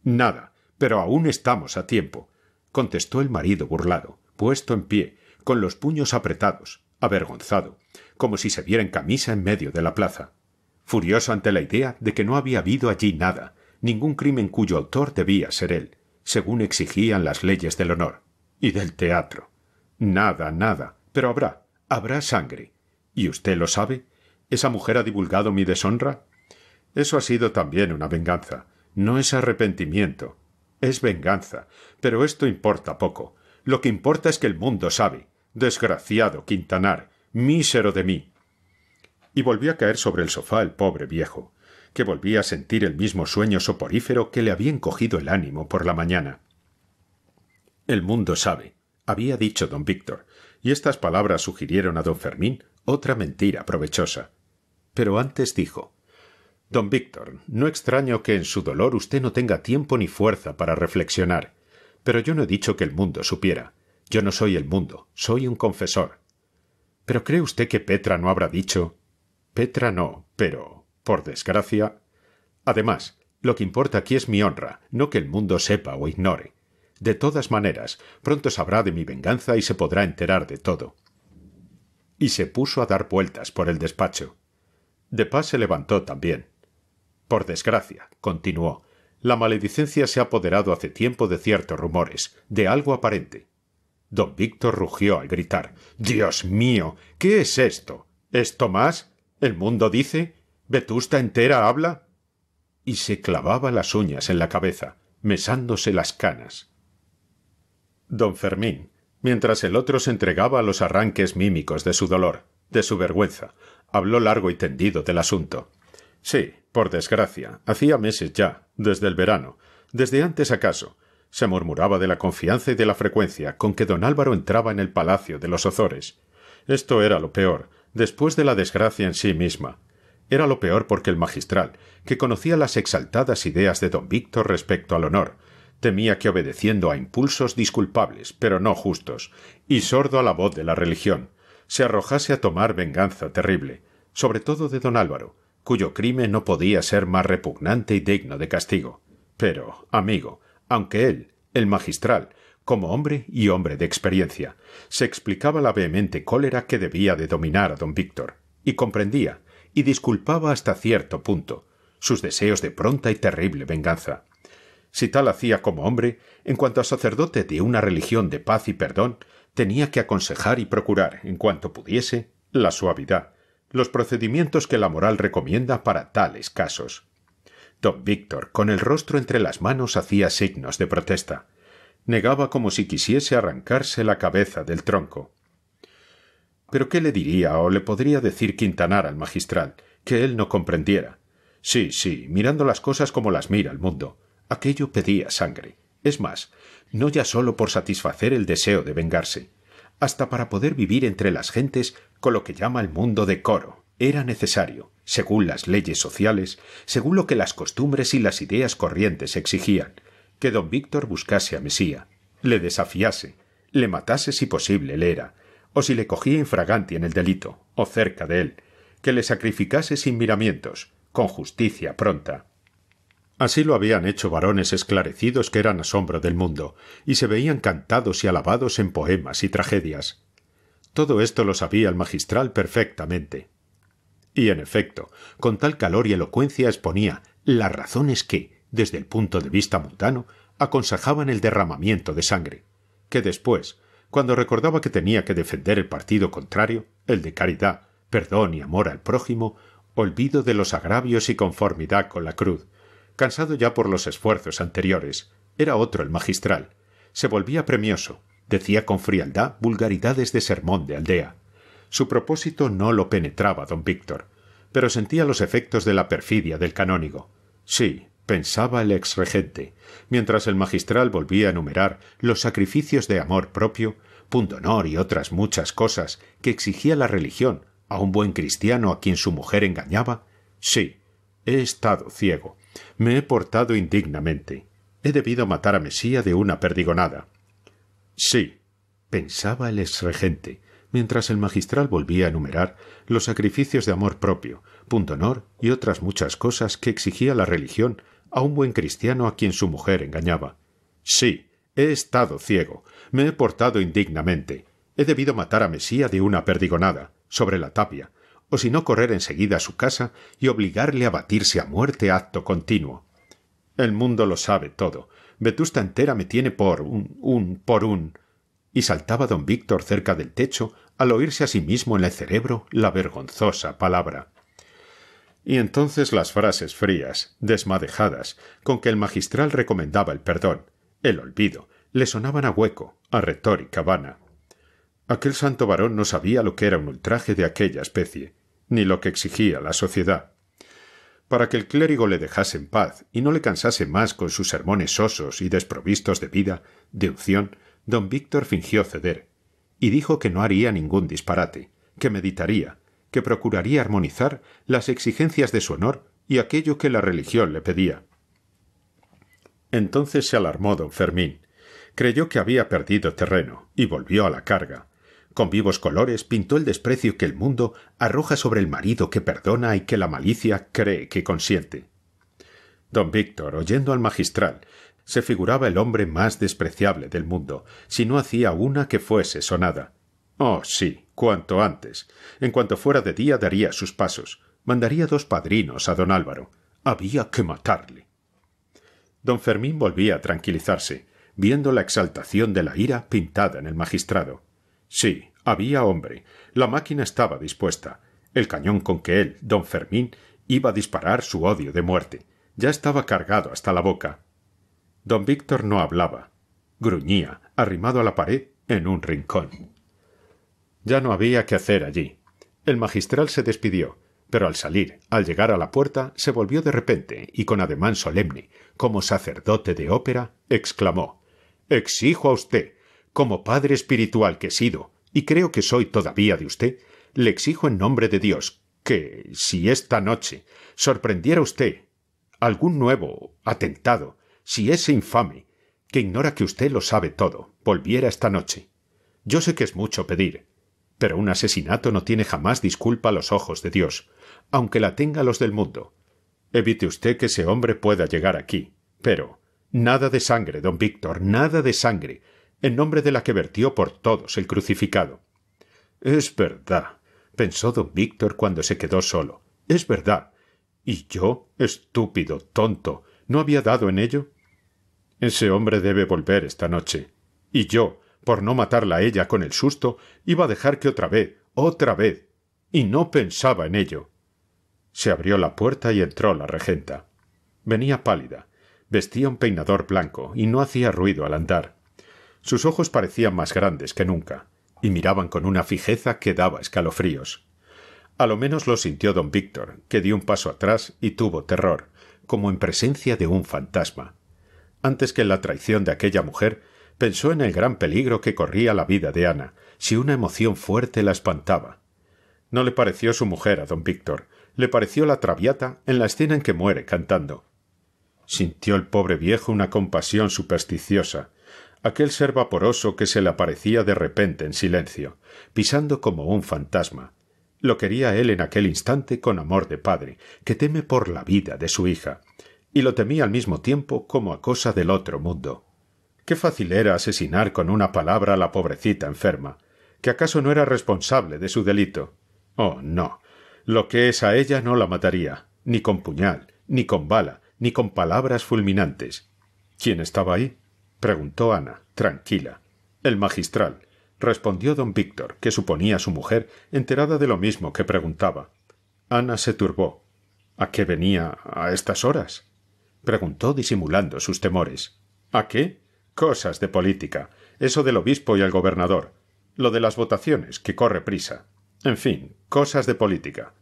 Speaker 1: Nada, pero aún estamos a tiempo contestó el marido burlado, puesto en pie, con los puños apretados, avergonzado, como si se viera en camisa en medio de la plaza, furioso ante la idea de que no había habido allí nada, ningún crimen cuyo autor debía ser él, según exigían las leyes del honor y del teatro. Nada, nada, pero habrá, habrá sangre. ¿Y usted lo sabe? ¿Esa mujer ha divulgado mi deshonra? Eso ha sido también una venganza. No es arrepentimiento, es venganza, pero esto importa poco. Lo que importa es que el mundo sabe. Desgraciado, Quintanar, mísero de mí. Y volvió a caer sobre el sofá el pobre viejo, que volvía a sentir el mismo sueño soporífero que le había encogido el ánimo por la mañana. El mundo sabe, había dicho don Víctor, y estas palabras sugirieron a don Fermín otra mentira provechosa. Pero antes dijo Don Víctor, no extraño que en su dolor usted no tenga tiempo ni fuerza para reflexionar. Pero yo no he dicho que el mundo supiera. Yo no soy el mundo, soy un confesor. ¿Pero cree usted que Petra no habrá dicho? Petra no, pero, por desgracia. Además, lo que importa aquí es mi honra, no que el mundo sepa o ignore. De todas maneras, pronto sabrá de mi venganza y se podrá enterar de todo. Y se puso a dar vueltas por el despacho. De pas se levantó también por desgracia, continuó, la maledicencia se ha apoderado hace tiempo de ciertos rumores, de algo aparente. Don Víctor rugió al gritar Dios mío. ¿Qué es esto? ¿Esto más? ¿El mundo dice? ¿Vetusta entera habla? y se clavaba las uñas en la cabeza, mesándose las canas. Don Fermín, mientras el otro se entregaba a los arranques mímicos de su dolor, de su vergüenza, habló largo y tendido del asunto. Sí, por desgracia, hacía meses ya, desde el verano, desde antes acaso, se murmuraba de la confianza y de la frecuencia con que don Álvaro entraba en el palacio de los Ozores. Esto era lo peor, después de la desgracia en sí misma. Era lo peor porque el magistral, que conocía las exaltadas ideas de don Víctor respecto al honor, temía que obedeciendo a impulsos disculpables, pero no justos, y sordo a la voz de la religión, se arrojase a tomar venganza terrible, sobre todo de don Álvaro, cuyo crimen no podía ser más repugnante y digno de castigo. Pero, amigo, aunque él, el magistral, como hombre y hombre de experiencia, se explicaba la vehemente cólera que debía de dominar a don Víctor, y comprendía, y disculpaba hasta cierto punto, sus deseos de pronta y terrible venganza. Si tal hacía como hombre, en cuanto a sacerdote de una religión de paz y perdón, tenía que aconsejar y procurar, en cuanto pudiese, la suavidad, los procedimientos que la moral recomienda para tales casos. Don Víctor, con el rostro entre las manos, hacía signos de protesta. Negaba como si quisiese arrancarse la cabeza del tronco. Pero ¿qué le diría o le podría decir Quintanar al magistral? Que él no comprendiera. Sí, sí, mirando las cosas como las mira el mundo. Aquello pedía sangre. Es más, no ya sólo por satisfacer el deseo de vengarse, hasta para poder vivir entre las gentes con lo que llama el mundo de Coro. Era necesario, según las leyes sociales, según lo que las costumbres y las ideas corrientes exigían, que don Víctor buscase a Mesía, le desafiase, le matase si posible le era, o si le cogía infraganti en el delito, o cerca de él, que le sacrificase sin miramientos, con justicia pronta. Así lo habían hecho varones esclarecidos que eran asombro del mundo, y se veían cantados y alabados en poemas y tragedias. Todo esto lo sabía el magistral perfectamente. Y en efecto, con tal calor y elocuencia exponía las razones que, desde el punto de vista mundano, aconsejaban el derramamiento de sangre, que después, cuando recordaba que tenía que defender el partido contrario, el de caridad, perdón y amor al prójimo, olvido de los agravios y conformidad con la cruz, cansado ya por los esfuerzos anteriores, era otro el magistral, se volvía premioso, Decía con frialdad vulgaridades de sermón de aldea. Su propósito no lo penetraba don Víctor, pero sentía los efectos de la perfidia del canónigo. Sí, pensaba el ex regente, mientras el magistral volvía a enumerar los sacrificios de amor propio, pundonor y otras muchas cosas que exigía la religión a un buen cristiano a quien su mujer engañaba. Sí, he estado ciego, me he portado indignamente, he debido matar a Mesía de una perdigonada. Sí, pensaba el regente mientras el magistral volvía a enumerar los sacrificios de amor propio, honor y otras muchas cosas que exigía la religión a un buen cristiano a quien su mujer engañaba. Sí, he estado ciego, me he portado indignamente, he debido matar a Mesía de una perdigonada, sobre la tapia, o si no correr enseguida a su casa y obligarle a batirse a muerte acto continuo. El mundo lo sabe todo, Vetusta entera me tiene por un, un, por un. Y saltaba don Víctor cerca del techo al oírse a sí mismo en el cerebro la vergonzosa palabra. Y entonces las frases frías, desmadejadas, con que el magistral recomendaba el perdón, el olvido, le sonaban a hueco, a retórica vana. Aquel santo varón no sabía lo que era un ultraje de aquella especie, ni lo que exigía la sociedad para que el clérigo le dejase en paz y no le cansase más con sus sermones sosos y desprovistos de vida, de unción, don Víctor fingió ceder, y dijo que no haría ningún disparate, que meditaría, que procuraría armonizar las exigencias de su honor y aquello que la religión le pedía. Entonces se alarmó don Fermín, creyó que había perdido terreno, y volvió a la carga, con vivos colores pintó el desprecio que el mundo arroja sobre el marido que perdona y que la malicia cree que consiente. Don Víctor, oyendo al magistral, se figuraba el hombre más despreciable del mundo, si no hacía una que fuese sonada. Oh, sí, cuanto antes. En cuanto fuera de día daría sus pasos. Mandaría dos padrinos a don Álvaro. Había que matarle. Don Fermín volvía a tranquilizarse, viendo la exaltación de la ira pintada en el magistrado. Sí, había hombre. La máquina estaba dispuesta. El cañón con que él, don Fermín, iba a disparar su odio de muerte. Ya estaba cargado hasta la boca. Don Víctor no hablaba. Gruñía, arrimado a la pared, en un rincón. Ya no había qué hacer allí. El magistral se despidió, pero al salir, al llegar a la puerta, se volvió de repente y con ademán solemne, como sacerdote de ópera, exclamó Exijo a usted como padre espiritual que he sido, y creo que soy todavía de usted, le exijo en nombre de Dios que, si esta noche sorprendiera usted algún nuevo atentado, si ese infame, que ignora que usted lo sabe todo, volviera esta noche. Yo sé que es mucho pedir, pero un asesinato no tiene jamás disculpa a los ojos de Dios, aunque la tenga los del mundo. Evite usted que ese hombre pueda llegar aquí. Pero. nada de sangre, don Víctor, nada de sangre en nombre de la que vertió por todos el crucificado. Es verdad, pensó don Víctor cuando se quedó solo. Es verdad. ¿Y yo, estúpido, tonto, no había dado en ello? Ese hombre debe volver esta noche. Y yo, por no matarla a ella con el susto, iba a dejar que otra vez, otra vez. Y no pensaba en ello. Se abrió la puerta y entró la regenta. Venía pálida, vestía un peinador blanco y no hacía ruido al andar. Sus ojos parecían más grandes que nunca, y miraban con una fijeza que daba escalofríos. A lo menos lo sintió don Víctor, que dio un paso atrás y tuvo terror, como en presencia de un fantasma. Antes que la traición de aquella mujer, pensó en el gran peligro que corría la vida de Ana, si una emoción fuerte la espantaba. No le pareció su mujer a don Víctor, le pareció la traviata en la escena en que muere cantando. Sintió el pobre viejo una compasión supersticiosa, aquel ser vaporoso que se le aparecía de repente en silencio, pisando como un fantasma. Lo quería él en aquel instante con amor de padre, que teme por la vida de su hija, y lo temía al mismo tiempo como a cosa del otro mundo. Qué fácil era asesinar con una palabra a la pobrecita enferma, que acaso no era responsable de su delito. Oh, no. Lo que es a ella no la mataría, ni con puñal, ni con bala, ni con palabras fulminantes. ¿Quién estaba ahí? preguntó Ana, tranquila. El magistral, respondió don Víctor, que suponía su mujer, enterada de lo mismo que preguntaba. Ana se turbó. ¿A qué venía a estas horas? preguntó disimulando sus temores. ¿A qué? Cosas de política, eso del obispo y el gobernador, lo de las votaciones, que corre prisa. En fin, cosas de política.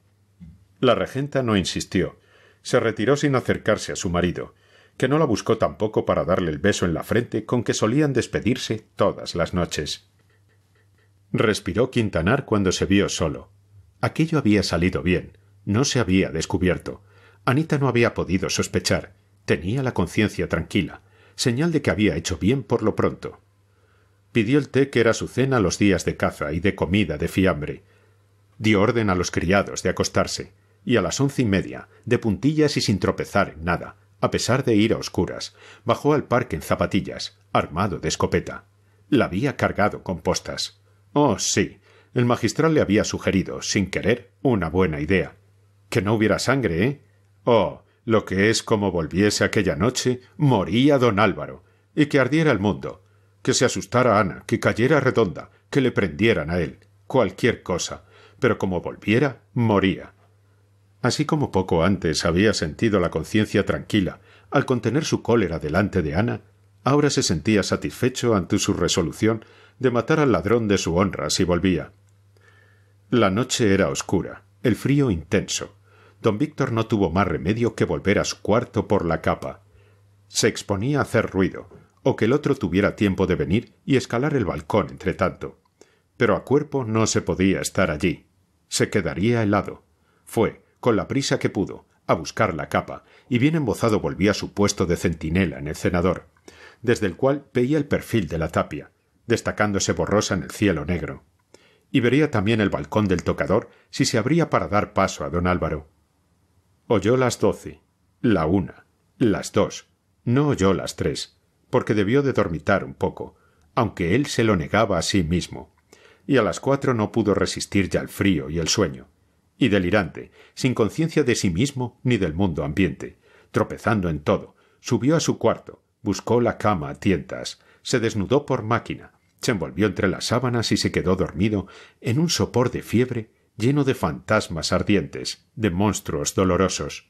Speaker 1: La regenta no insistió. Se retiró sin acercarse a su marido que no la buscó tampoco para darle el beso en la frente con que solían despedirse todas las noches. Respiró Quintanar cuando se vio solo. Aquello había salido bien, no se había descubierto. Anita no había podido sospechar, tenía la conciencia tranquila, señal de que había hecho bien por lo pronto. Pidió el té que era su cena los días de caza y de comida de fiambre. Dio orden a los criados de acostarse, y a las once y media, de puntillas y sin tropezar en nada, a pesar de ir a oscuras, bajó al parque en zapatillas, armado de escopeta. La había cargado con postas. Oh, sí. El magistral le había sugerido, sin querer, una buena idea. Que no hubiera sangre, ¿eh? Oh, lo que es como volviese aquella noche, moría don Álvaro, y que ardiera el mundo, que se asustara Ana, que cayera redonda, que le prendieran a él, cualquier cosa, pero como volviera, moría así como poco antes había sentido la conciencia tranquila al contener su cólera delante de Ana, ahora se sentía satisfecho ante su resolución de matar al ladrón de su honra si volvía. La noche era oscura, el frío intenso. Don Víctor no tuvo más remedio que volver a su cuarto por la capa. Se exponía a hacer ruido, o que el otro tuviera tiempo de venir y escalar el balcón entre tanto. Pero a cuerpo no se podía estar allí. Se quedaría helado. Fue, con la prisa que pudo, a buscar la capa, y bien embozado volvía a su puesto de centinela en el cenador, desde el cual veía el perfil de la tapia, destacándose borrosa en el cielo negro. Y vería también el balcón del tocador si se abría para dar paso a don Álvaro. Oyó las doce, la una, las dos, no oyó las tres, porque debió de dormitar un poco, aunque él se lo negaba a sí mismo, y a las cuatro no pudo resistir ya el frío y el sueño y delirante, sin conciencia de sí mismo ni del mundo ambiente, tropezando en todo, subió a su cuarto, buscó la cama a tientas, se desnudó por máquina, se envolvió entre las sábanas y se quedó dormido en un sopor de fiebre lleno de fantasmas ardientes, de monstruos dolorosos.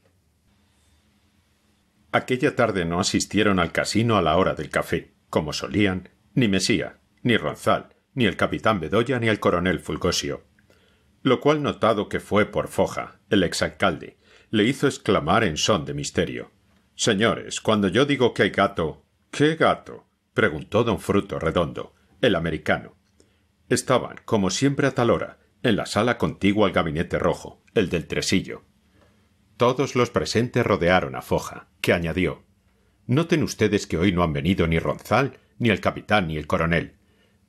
Speaker 1: Aquella tarde no asistieron al casino a la hora del café, como solían, ni Mesía, ni Ronzal, ni el capitán Bedoya, ni el coronel Fulgosio lo cual notado que fue por Foja, el exalcalde, le hizo exclamar en son de misterio. Señores, cuando yo digo que hay gato, ¿qué gato? preguntó don Fruto Redondo, el americano. Estaban, como siempre a tal hora, en la sala contigua al gabinete rojo, el del tresillo. Todos los presentes rodearon a Foja, que añadió Noten ustedes que hoy no han venido ni Ronzal, ni el capitán, ni el coronel.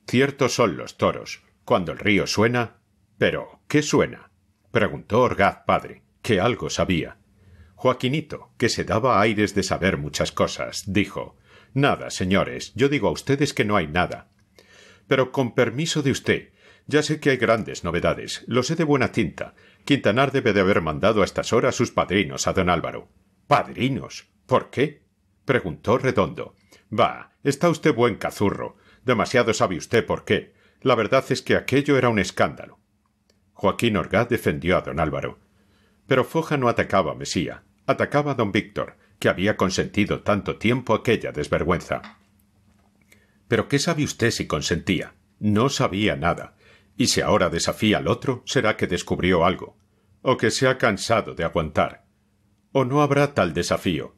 Speaker 1: Ciertos son los toros, cuando el río suena, pero ¿Qué suena? preguntó Orgaz padre, que algo sabía. Joaquinito, que se daba aires de saber muchas cosas, dijo Nada, señores, yo digo a ustedes que no hay nada. Pero con permiso de usted, ya sé que hay grandes novedades, lo sé de buena tinta. Quintanar debe de haber mandado a estas horas sus padrinos a don Álvaro. ¿Padrinos? ¿Por qué? preguntó Redondo. Bah, está usted buen cazurro. Demasiado sabe usted por qué. La verdad es que aquello era un escándalo. Joaquín Orgaz defendió a don Álvaro. Pero Foja no atacaba a Mesía, atacaba a don Víctor, que había consentido tanto tiempo aquella desvergüenza. Pero ¿qué sabe usted si consentía? No sabía nada. Y si ahora desafía al otro, será que descubrió algo, o que se ha cansado de aguantar. O no habrá tal desafío.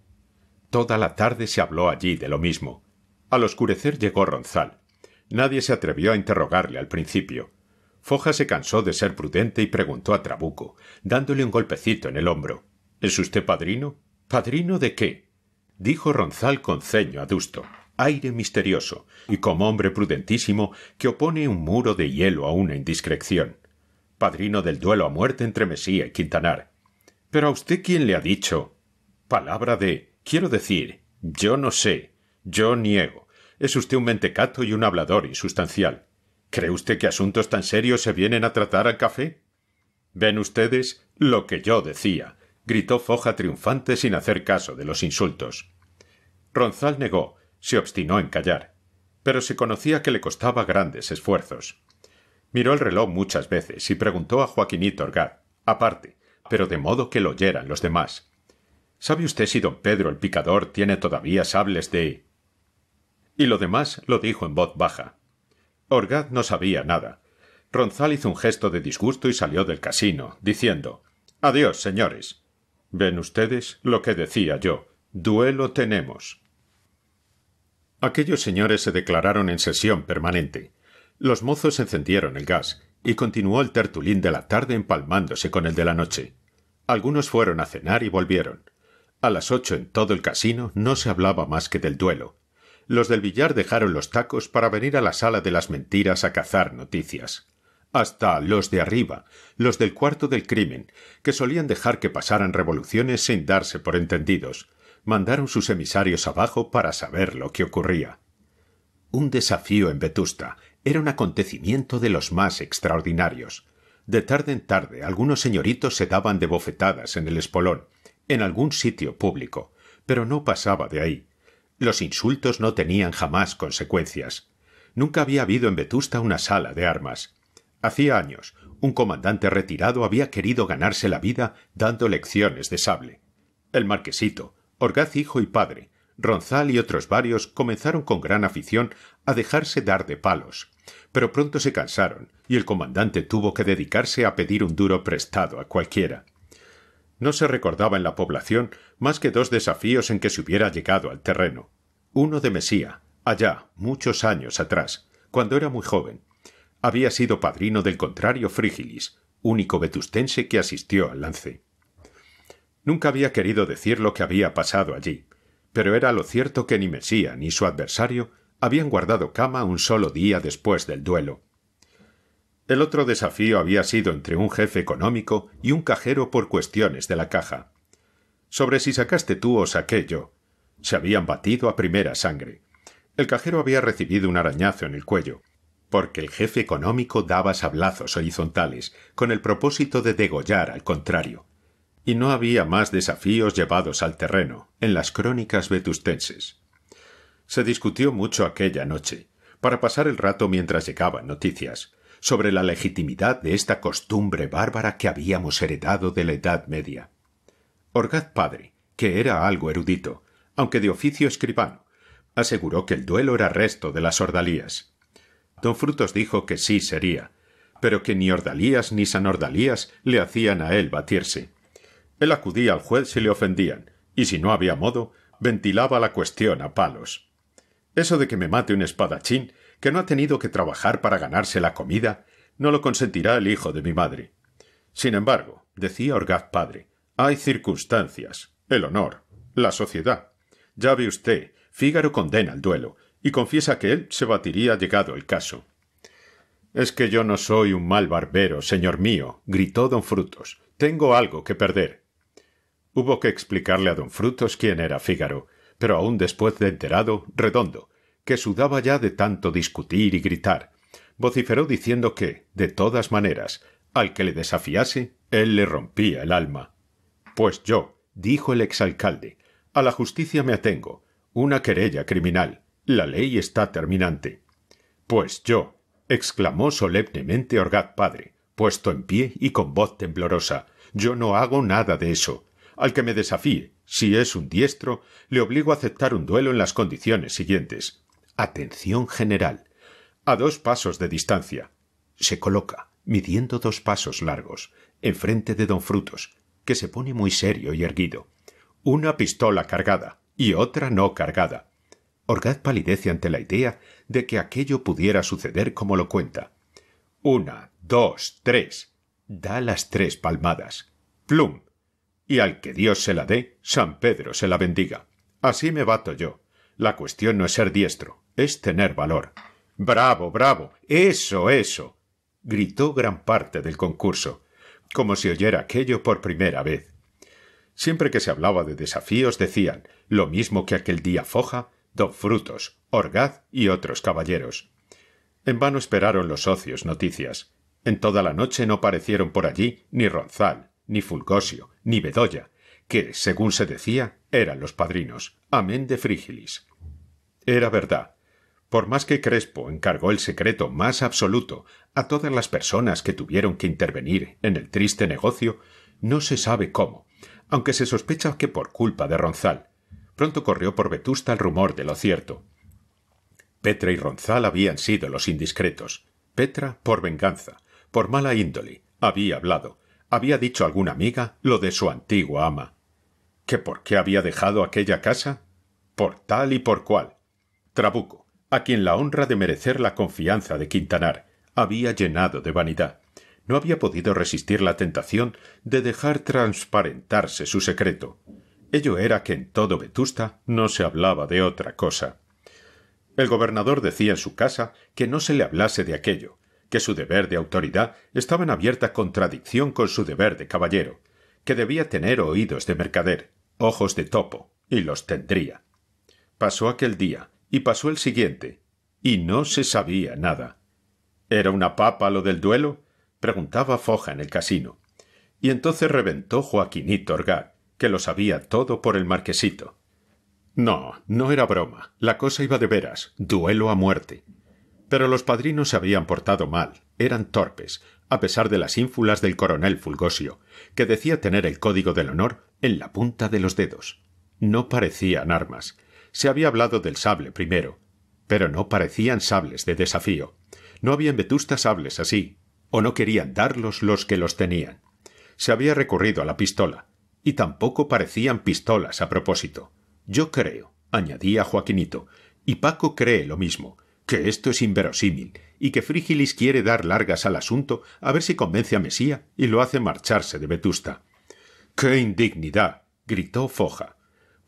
Speaker 1: Toda la tarde se habló allí de lo mismo. Al oscurecer llegó Ronzal. Nadie se atrevió a interrogarle al principio Foja se cansó de ser prudente y preguntó a Trabuco, dándole un golpecito en el hombro. ¿Es usted padrino? ¿Padrino de qué? dijo Ronzal con ceño adusto, aire misterioso, y como hombre prudentísimo que opone un muro de hielo a una indiscreción. Padrino del duelo a muerte entre Mesía y Quintanar. Pero a usted quién le ha dicho. Palabra de. quiero decir, yo no sé, yo niego. Es usted un mentecato y un hablador insustancial. ¿Cree usted que asuntos tan serios se vienen a tratar al café? Ven ustedes lo que yo decía, gritó Foja triunfante sin hacer caso de los insultos. Ronzal negó, se obstinó en callar, pero se conocía que le costaba grandes esfuerzos. Miró el reloj muchas veces y preguntó a Joaquinito Orgaz, aparte, pero de modo que lo oyeran los demás. ¿Sabe usted si don Pedro el Picador tiene todavía sables de... Y lo demás lo dijo en voz baja. Orgaz no sabía nada. Ronzal hizo un gesto de disgusto y salió del casino, diciendo Adiós, señores. Ven ustedes lo que decía yo. Duelo tenemos. Aquellos señores se declararon en sesión permanente. Los mozos encendieron el gas y continuó el tertulín de la tarde empalmándose con el de la noche. Algunos fueron a cenar y volvieron. A las ocho en todo el casino no se hablaba más que del duelo, los del billar dejaron los tacos para venir a la sala de las mentiras a cazar noticias. Hasta los de arriba, los del cuarto del crimen, que solían dejar que pasaran revoluciones sin darse por entendidos, mandaron sus emisarios abajo para saber lo que ocurría. Un desafío en Vetusta era un acontecimiento de los más extraordinarios. De tarde en tarde algunos señoritos se daban de bofetadas en el espolón, en algún sitio público, pero no pasaba de ahí. Los insultos no tenían jamás consecuencias. Nunca había habido en Vetusta una sala de armas. Hacía años, un comandante retirado había querido ganarse la vida dando lecciones de sable. El marquesito, Orgaz hijo y padre, Ronzal y otros varios comenzaron con gran afición a dejarse dar de palos, pero pronto se cansaron y el comandante tuvo que dedicarse a pedir un duro prestado a cualquiera. No se recordaba en la población más que dos desafíos en que se hubiera llegado al terreno. Uno de Mesía, allá, muchos años atrás, cuando era muy joven. Había sido padrino del contrario Frígilis, único vetustense que asistió al lance. Nunca había querido decir lo que había pasado allí, pero era lo cierto que ni Mesía ni su adversario habían guardado cama un solo día después del duelo. El otro desafío había sido entre un jefe económico y un cajero por cuestiones de la caja. Sobre si sacaste tú o saqué yo. Se habían batido a primera sangre. El cajero había recibido un arañazo en el cuello, porque el jefe económico daba sablazos horizontales, con el propósito de degollar al contrario. Y no había más desafíos llevados al terreno, en las crónicas vetustenses. Se discutió mucho aquella noche, para pasar el rato mientras llegaban noticias sobre la legitimidad de esta costumbre bárbara que habíamos heredado de la Edad Media. Orgaz padre, que era algo erudito, aunque de oficio escribano, aseguró que el duelo era resto de las ordalías. Don Frutos dijo que sí sería, pero que ni ordalías ni sanordalías le hacían a él batirse. Él acudía al juez si le ofendían, y si no había modo, ventilaba la cuestión a palos. Eso de que me mate un espadachín que no ha tenido que trabajar para ganarse la comida, no lo consentirá el hijo de mi madre. Sin embargo, decía Orgaz padre, hay circunstancias, el honor, la sociedad. Ya ve usted, Fígaro condena el duelo y confiesa que él se batiría llegado el caso. Es que yo no soy un mal barbero, señor mío, gritó don Frutos. Tengo algo que perder. Hubo que explicarle a don Frutos quién era Fígaro, pero aún después de enterado, redondo, que sudaba ya de tanto discutir y gritar. Vociferó diciendo que, de todas maneras, al que le desafiase, él le rompía el alma. Pues yo, dijo el exalcalde, a la justicia me atengo, una querella criminal, la ley está terminante. Pues yo, exclamó solemnemente Orgaz padre, puesto en pie y con voz temblorosa, yo no hago nada de eso. Al que me desafíe, si es un diestro, le obligo a aceptar un duelo en las condiciones siguientes. Atención general. A dos pasos de distancia. Se coloca, midiendo dos pasos largos, enfrente de don Frutos, que se pone muy serio y erguido. Una pistola cargada y otra no cargada. Orgaz palidece ante la idea de que aquello pudiera suceder como lo cuenta. Una, dos, tres. Da las tres palmadas. Plum. Y al que Dios se la dé, San Pedro se la bendiga. Así me bato yo. La cuestión no es ser diestro, es tener valor. Bravo, bravo. Eso, eso. gritó gran parte del concurso, como si oyera aquello por primera vez. Siempre que se hablaba de desafíos decían lo mismo que aquel día Foja, Don Frutos, Orgaz y otros caballeros. En vano esperaron los socios noticias. En toda la noche no parecieron por allí ni Ronzal, ni Fulgosio, ni Bedoya, que, según se decía, eran los padrinos, amén de Frígilis. Era verdad, por más que Crespo encargó el secreto más absoluto a todas las personas que tuvieron que intervenir en el triste negocio, no se sabe cómo, aunque se sospecha que por culpa de Ronzal. Pronto corrió por Vetusta el rumor de lo cierto. Petra y Ronzal habían sido los indiscretos. Petra por venganza, por mala índole, había hablado, había dicho a alguna amiga lo de su antigua ama. ¿Que por qué había dejado aquella casa? Por tal y por cual. Trabuco a quien la honra de merecer la confianza de Quintanar había llenado de vanidad. No había podido resistir la tentación de dejar transparentarse su secreto. Ello era que en todo Vetusta no se hablaba de otra cosa. El gobernador decía en su casa que no se le hablase de aquello, que su deber de autoridad estaba en abierta contradicción con su deber de caballero, que debía tener oídos de mercader, ojos de topo, y los tendría. Pasó aquel día, y pasó el siguiente, y no se sabía nada. ¿Era una papa lo del duelo? preguntaba Foja en el casino. Y entonces reventó Joaquinito Orgaz, que lo sabía todo por el marquesito. No, no era broma, la cosa iba de veras, duelo a muerte. Pero los padrinos se habían portado mal, eran torpes, a pesar de las ínfulas del coronel Fulgosio, que decía tener el código del honor en la punta de los dedos. No parecían armas, se había hablado del sable primero, pero no parecían sables de desafío. No había en Vetusta sables así, o no querían darlos los que los tenían. Se había recurrido a la pistola, y tampoco parecían pistolas a propósito. Yo creo, añadía Joaquinito, y Paco cree lo mismo, que esto es inverosímil, y que Frígilis quiere dar largas al asunto a ver si convence a Mesía y lo hace marcharse de Vetusta. ¡Qué indignidad! gritó Foja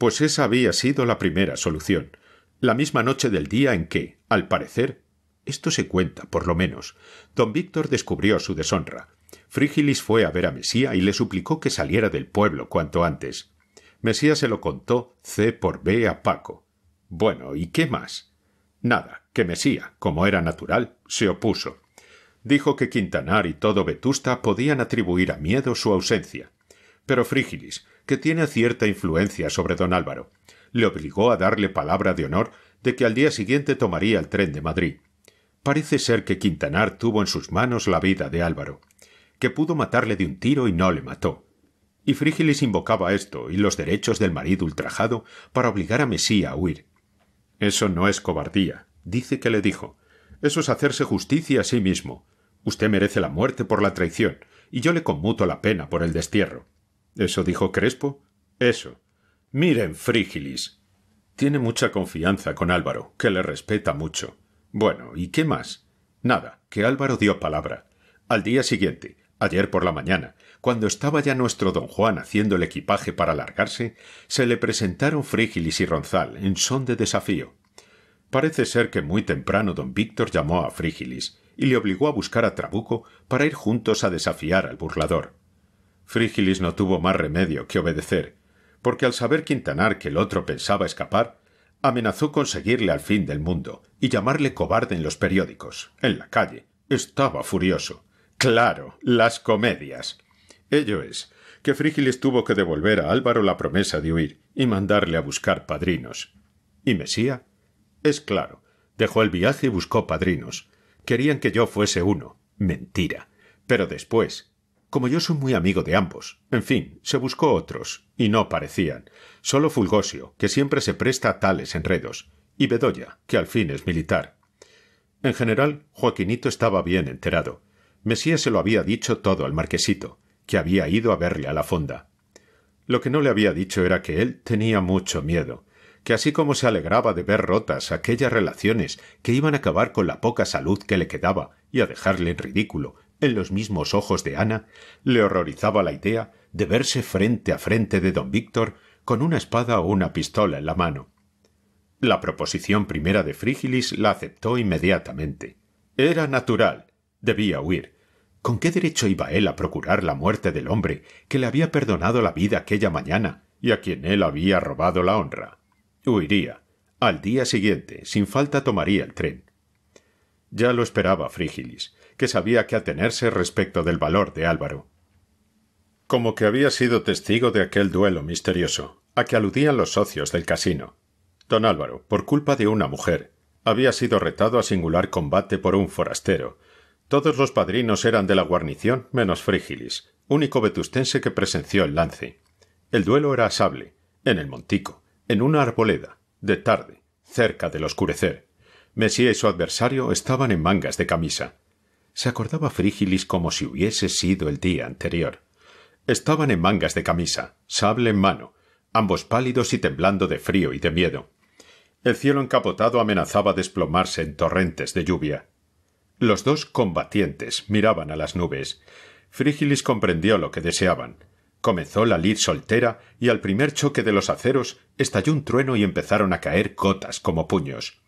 Speaker 1: pues esa había sido la primera solución, la misma noche del día en que, al parecer, esto se cuenta, por lo menos, don Víctor descubrió su deshonra. Frígilis fue a ver a Mesía y le suplicó que saliera del pueblo cuanto antes. Mesía se lo contó C por B a Paco. Bueno, ¿y qué más? Nada, que Mesía, como era natural, se opuso. Dijo que Quintanar y todo Vetusta podían atribuir a miedo su ausencia. Pero Frígilis, que tiene cierta influencia sobre don Álvaro. Le obligó a darle palabra de honor de que al día siguiente tomaría el tren de Madrid. Parece ser que Quintanar tuvo en sus manos la vida de Álvaro, que pudo matarle de un tiro y no le mató. Y Frígilis invocaba esto y los derechos del marido ultrajado para obligar a Mesía a huir. Eso no es cobardía, dice que le dijo. Eso es hacerse justicia a sí mismo. Usted merece la muerte por la traición, y yo le conmuto la pena por el destierro. Eso dijo Crespo. Eso. Miren, Frígilis. Tiene mucha confianza con Álvaro, que le respeta mucho. Bueno, ¿y qué más? Nada, que Álvaro dio palabra. Al día siguiente, ayer por la mañana, cuando estaba ya nuestro don Juan haciendo el equipaje para largarse, se le presentaron Frígilis y Ronzal en son de desafío. Parece ser que muy temprano don Víctor llamó a Frígilis y le obligó a buscar a Trabuco para ir juntos a desafiar al burlador. Frígilis no tuvo más remedio que obedecer, porque al saber Quintanar que el otro pensaba escapar, amenazó con seguirle al fin del mundo y llamarle cobarde en los periódicos, en la calle. Estaba furioso. Claro, las comedias. Ello es, que Frígilis tuvo que devolver a Álvaro la promesa de huir y mandarle a buscar padrinos. ¿Y Mesía? Es claro, dejó el viaje y buscó padrinos. Querían que yo fuese uno. Mentira. Pero después, como yo soy muy amigo de ambos. En fin, se buscó otros, y no parecían. Solo Fulgosio, que siempre se presta a tales enredos, y Bedoya, que al fin es militar. En general, Joaquinito estaba bien enterado. Mesías se lo había dicho todo al marquesito, que había ido a verle a la fonda. Lo que no le había dicho era que él tenía mucho miedo, que así como se alegraba de ver rotas aquellas relaciones que iban a acabar con la poca salud que le quedaba y a dejarle en ridículo, en los mismos ojos de Ana, le horrorizaba la idea de verse frente a frente de don Víctor con una espada o una pistola en la mano. La proposición primera de Frígilis la aceptó inmediatamente. Era natural. Debía huir. ¿Con qué derecho iba él a procurar la muerte del hombre que le había perdonado la vida aquella mañana y a quien él había robado la honra? Huiría. Al día siguiente, sin falta, tomaría el tren. Ya lo esperaba Frígilis que sabía que atenerse respecto del valor de Álvaro. Como que había sido testigo de aquel duelo misterioso, a que aludían los socios del casino. Don Álvaro, por culpa de una mujer, había sido retado a singular combate por un forastero. Todos los padrinos eran de la guarnición menos Frígilis, único vetustense que presenció el lance. El duelo era a sable, en el montico, en una arboleda, de tarde, cerca del oscurecer. Mesía y su adversario estaban en mangas de camisa. Se acordaba Frígilis como si hubiese sido el día anterior. Estaban en mangas de camisa, sable en mano, ambos pálidos y temblando de frío y de miedo. El cielo encapotado amenazaba desplomarse en torrentes de lluvia. Los dos combatientes miraban a las nubes. Frígilis comprendió lo que deseaban. Comenzó la lid soltera y al primer choque de los aceros estalló un trueno y empezaron a caer gotas como puños.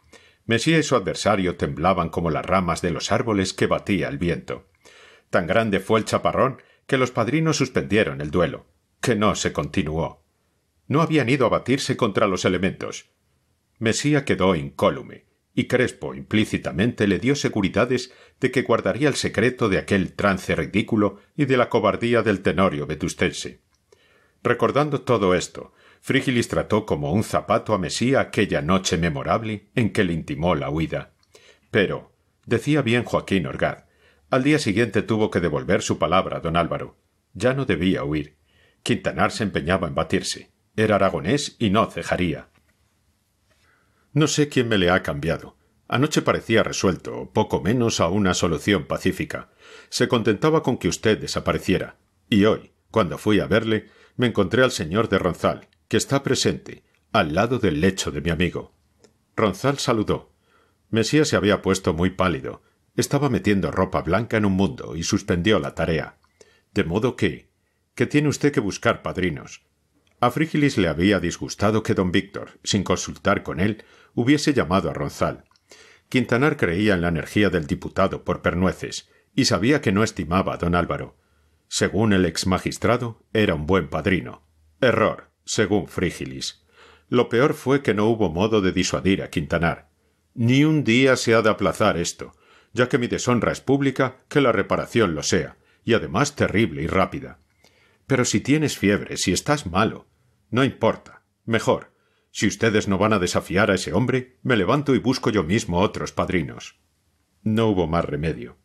Speaker 1: Mesía y su adversario temblaban como las ramas de los árboles que batía el viento. Tan grande fue el chaparrón que los padrinos suspendieron el duelo, que no se continuó. No habían ido a batirse contra los elementos. Mesía quedó incólume, y Crespo implícitamente le dio seguridades de que guardaría el secreto de aquel trance ridículo y de la cobardía del tenorio vetustense. Recordando todo esto, Frígilis trató como un zapato a Mesía aquella noche memorable en que le intimó la huida. Pero, decía bien Joaquín Orgaz, al día siguiente tuvo que devolver su palabra a don Álvaro. Ya no debía huir. Quintanar se empeñaba en batirse. Era aragonés y no cejaría. No sé quién me le ha cambiado. Anoche parecía resuelto, poco menos a una solución pacífica. Se contentaba con que usted desapareciera. Y hoy, cuando fui a verle, me encontré al señor de Ronzal, que está presente, al lado del lecho de mi amigo. Ronzal saludó. Mesías se había puesto muy pálido. Estaba metiendo ropa blanca en un mundo y suspendió la tarea. De modo que. que tiene usted que buscar padrinos. A Frígilis le había disgustado que don Víctor, sin consultar con él, hubiese llamado a Ronzal. Quintanar creía en la energía del diputado por pernueces y sabía que no estimaba a don Álvaro. Según el ex magistrado, era un buen padrino. Error según Frígilis. Lo peor fue que no hubo modo de disuadir a Quintanar. Ni un día se ha de aplazar esto, ya que mi deshonra es pública, que la reparación lo sea, y además terrible y rápida. Pero si tienes fiebre, si estás malo, no importa. Mejor. Si ustedes no van a desafiar a ese hombre, me levanto y busco yo mismo otros padrinos. No hubo más remedio.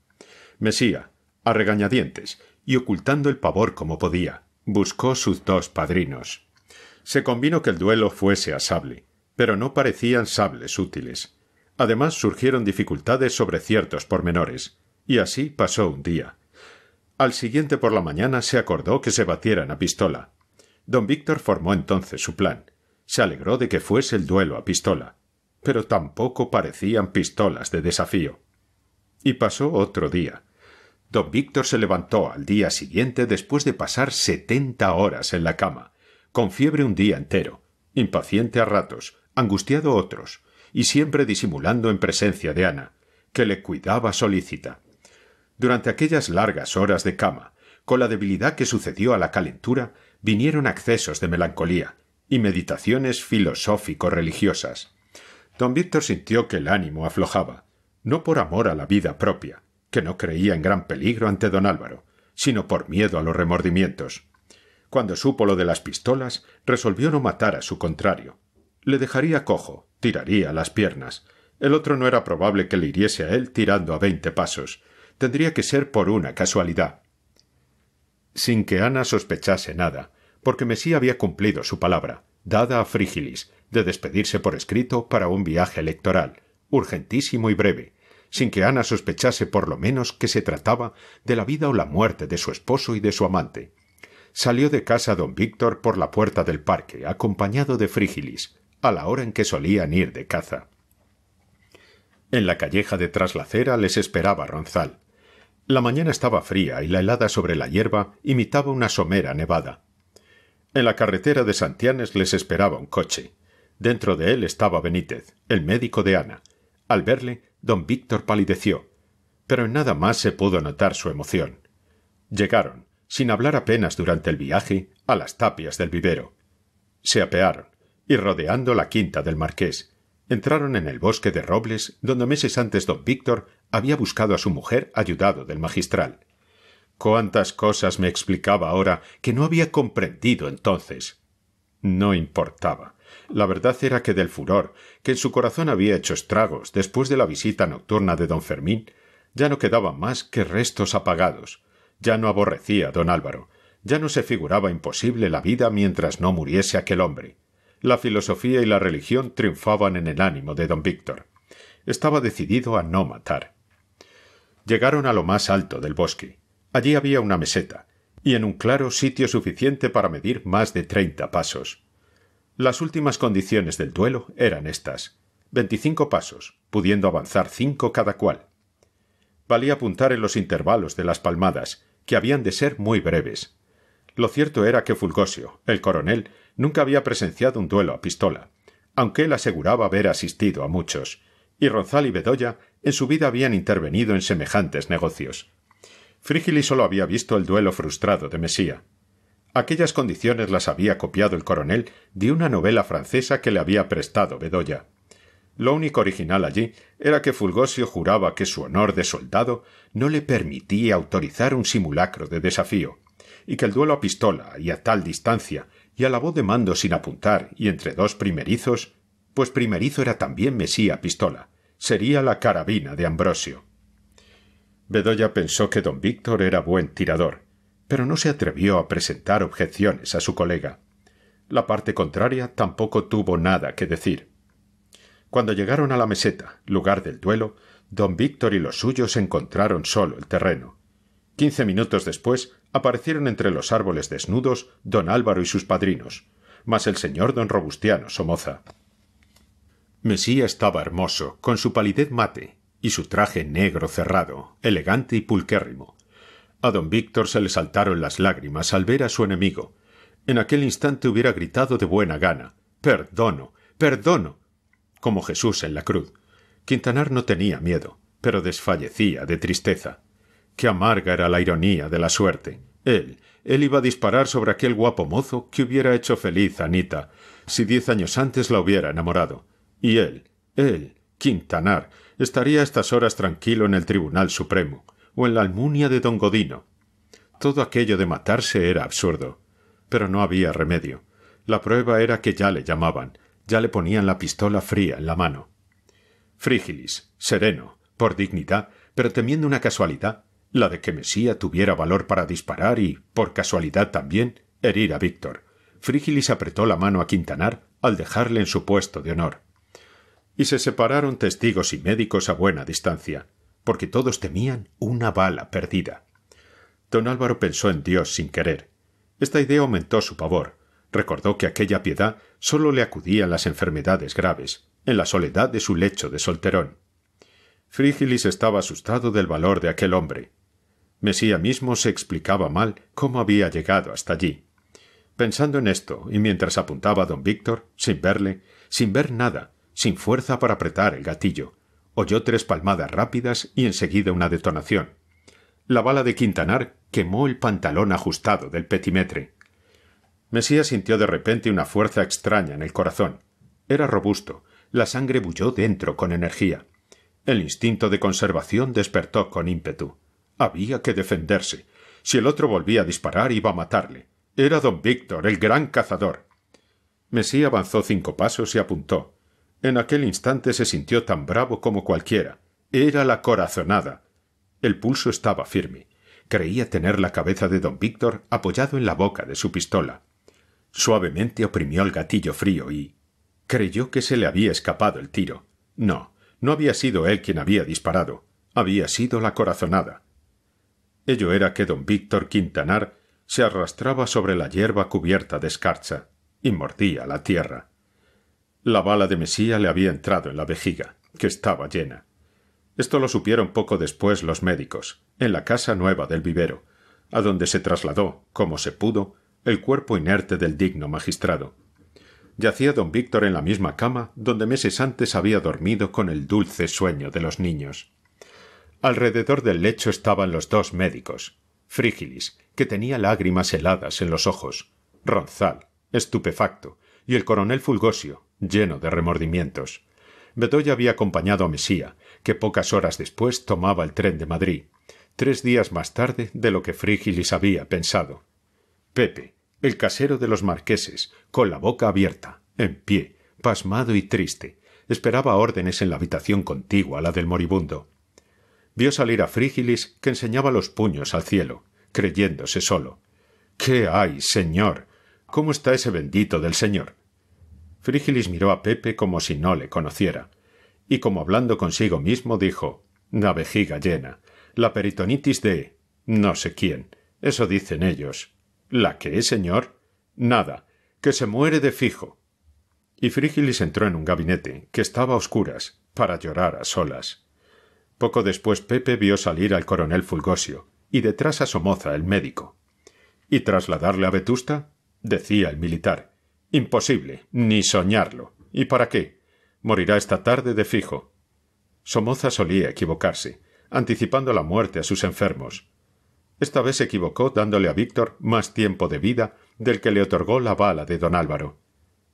Speaker 1: Mesía, a regañadientes, y ocultando el pavor como podía, buscó sus dos padrinos. Se convino que el duelo fuese a sable, pero no parecían sables útiles. Además surgieron dificultades sobre ciertos pormenores, y así pasó un día. Al siguiente por la mañana se acordó que se batieran a pistola. Don Víctor formó entonces su plan. Se alegró de que fuese el duelo a pistola, pero tampoco parecían pistolas de desafío. Y pasó otro día. Don Víctor se levantó al día siguiente después de pasar setenta horas en la cama, con fiebre un día entero, impaciente a ratos, angustiado otros, y siempre disimulando en presencia de Ana, que le cuidaba solícita. Durante aquellas largas horas de cama, con la debilidad que sucedió a la calentura, vinieron accesos de melancolía y meditaciones filosófico-religiosas. Don Víctor sintió que el ánimo aflojaba, no por amor a la vida propia, que no creía en gran peligro ante don Álvaro, sino por miedo a los remordimientos. Cuando supo lo de las pistolas, resolvió no matar a su contrario. Le dejaría cojo, tiraría las piernas. El otro no era probable que le hiriese a él tirando a veinte pasos. Tendría que ser por una casualidad. Sin que Ana sospechase nada, porque Mesía había cumplido su palabra, dada a Frígilis, de despedirse por escrito para un viaje electoral, urgentísimo y breve, sin que Ana sospechase por lo menos que se trataba de la vida o la muerte de su esposo y de su amante. Salió de casa don Víctor por la puerta del parque, acompañado de Frígilis, a la hora en que solían ir de caza. En la calleja de Traslacera les esperaba Ronzal. La mañana estaba fría y la helada sobre la hierba imitaba una somera nevada. En la carretera de Santianes les esperaba un coche. Dentro de él estaba Benítez, el médico de Ana. Al verle, don Víctor palideció, pero en nada más se pudo notar su emoción. Llegaron sin hablar apenas durante el viaje, a las tapias del vivero. Se apearon, y rodeando la quinta del marqués, entraron en el bosque de robles donde meses antes don Víctor había buscado a su mujer ayudado del magistral. Cuántas cosas me explicaba ahora que no había comprendido entonces. No importaba. La verdad era que del furor, que en su corazón había hecho estragos después de la visita nocturna de don Fermín, ya no quedaban más que restos apagados, ya no aborrecía don Álvaro, ya no se figuraba imposible la vida mientras no muriese aquel hombre. La filosofía y la religión triunfaban en el ánimo de don Víctor. Estaba decidido a no matar. Llegaron a lo más alto del bosque. Allí había una meseta, y en un claro sitio suficiente para medir más de treinta pasos. Las últimas condiciones del duelo eran estas veinticinco pasos, pudiendo avanzar cinco cada cual. Valía apuntar en los intervalos de las palmadas, que habían de ser muy breves. Lo cierto era que Fulgosio, el coronel, nunca había presenciado un duelo a pistola, aunque él aseguraba haber asistido a muchos, y Ronzal y Bedoya en su vida habían intervenido en semejantes negocios. Frígilis solo había visto el duelo frustrado de Mesía. Aquellas condiciones las había copiado el coronel de una novela francesa que le había prestado Bedoya. Lo único original allí era que Fulgosio juraba que su honor de soldado no le permitía autorizar un simulacro de desafío, y que el duelo a pistola y a tal distancia y a la voz de mando sin apuntar y entre dos primerizos, pues primerizo era también Mesía pistola, sería la carabina de Ambrosio. Bedoya pensó que don Víctor era buen tirador, pero no se atrevió a presentar objeciones a su colega. La parte contraria tampoco tuvo nada que decir. Cuando llegaron a la meseta, lugar del duelo, don Víctor y los suyos encontraron solo el terreno. Quince minutos después aparecieron entre los árboles desnudos don Álvaro y sus padrinos, más el señor don Robustiano Somoza. Mesía estaba hermoso, con su palidez mate y su traje negro cerrado, elegante y pulquérrimo. A don Víctor se le saltaron las lágrimas al ver a su enemigo. En aquel instante hubiera gritado de buena gana Perdono, perdono, como Jesús en la cruz. Quintanar no tenía miedo, pero desfallecía de tristeza. Qué amarga era la ironía de la suerte. Él, él iba a disparar sobre aquel guapo mozo que hubiera hecho feliz a Anita, si diez años antes la hubiera enamorado. Y él, él, Quintanar, estaría a estas horas tranquilo en el Tribunal Supremo, o en la almunia de don Godino. Todo aquello de matarse era absurdo. Pero no había remedio. La prueba era que ya le llamaban, ya le ponían la pistola fría en la mano. Frígilis, sereno, por dignidad, pero temiendo una casualidad, la de que Mesía tuviera valor para disparar y, por casualidad también, herir a Víctor. Frígilis apretó la mano a Quintanar al dejarle en su puesto de honor. Y se separaron testigos y médicos a buena distancia, porque todos temían una bala perdida. Don Álvaro pensó en Dios sin querer. Esta idea aumentó su pavor, Recordó que aquella piedad solo le acudía a las enfermedades graves, en la soledad de su lecho de solterón. Frígilis estaba asustado del valor de aquel hombre. Mesía mismo se explicaba mal cómo había llegado hasta allí. Pensando en esto, y mientras apuntaba a don Víctor, sin verle, sin ver nada, sin fuerza para apretar el gatillo, oyó tres palmadas rápidas y enseguida una detonación. La bala de Quintanar quemó el pantalón ajustado del petimetre. Mesía sintió de repente una fuerza extraña en el corazón. Era robusto, la sangre bulló dentro con energía. El instinto de conservación despertó con ímpetu. Había que defenderse. Si el otro volvía a disparar, iba a matarle. Era don Víctor, el gran cazador. Mesía avanzó cinco pasos y apuntó. En aquel instante se sintió tan bravo como cualquiera. Era la corazonada. El pulso estaba firme. Creía tener la cabeza de don Víctor apoyado en la boca de su pistola. Suavemente oprimió el gatillo frío y creyó que se le había escapado el tiro. No, no había sido él quien había disparado, había sido la corazonada. Ello era que don Víctor Quintanar se arrastraba sobre la hierba cubierta de escarcha y mordía la tierra. La bala de Mesía le había entrado en la vejiga, que estaba llena. Esto lo supieron poco después los médicos, en la casa nueva del vivero, a donde se trasladó, como se pudo, el cuerpo inerte del digno magistrado. Yacía don Víctor en la misma cama donde meses antes había dormido con el dulce sueño de los niños. Alrededor del lecho estaban los dos médicos, Frígilis, que tenía lágrimas heladas en los ojos, Ronzal, estupefacto, y el coronel Fulgosio, lleno de remordimientos. Bedoya había acompañado a Mesía, que pocas horas después tomaba el tren de Madrid, tres días más tarde de lo que Frígilis había pensado. Pepe, el casero de los marqueses, con la boca abierta, en pie, pasmado y triste, esperaba órdenes en la habitación contigua a la del moribundo. Vio salir a Frígilis, que enseñaba los puños al cielo, creyéndose solo. ¿Qué hay, señor? ¿Cómo está ese bendito del señor? Frígilis miró a Pepe como si no le conociera, y como hablando consigo mismo dijo La vejiga llena, la peritonitis de no sé quién, eso dicen ellos. ¿La qué, señor? Nada, que se muere de fijo. Y Frígilis entró en un gabinete, que estaba a oscuras, para llorar a solas. Poco después Pepe vio salir al coronel Fulgosio, y detrás a Somoza, el médico. ¿Y trasladarle a Vetusta? decía el militar. Imposible, ni soñarlo. ¿Y para qué? Morirá esta tarde de fijo. Somoza solía equivocarse, anticipando la muerte a sus enfermos. Esta vez se equivocó dándole a Víctor más tiempo de vida del que le otorgó la bala de don Álvaro.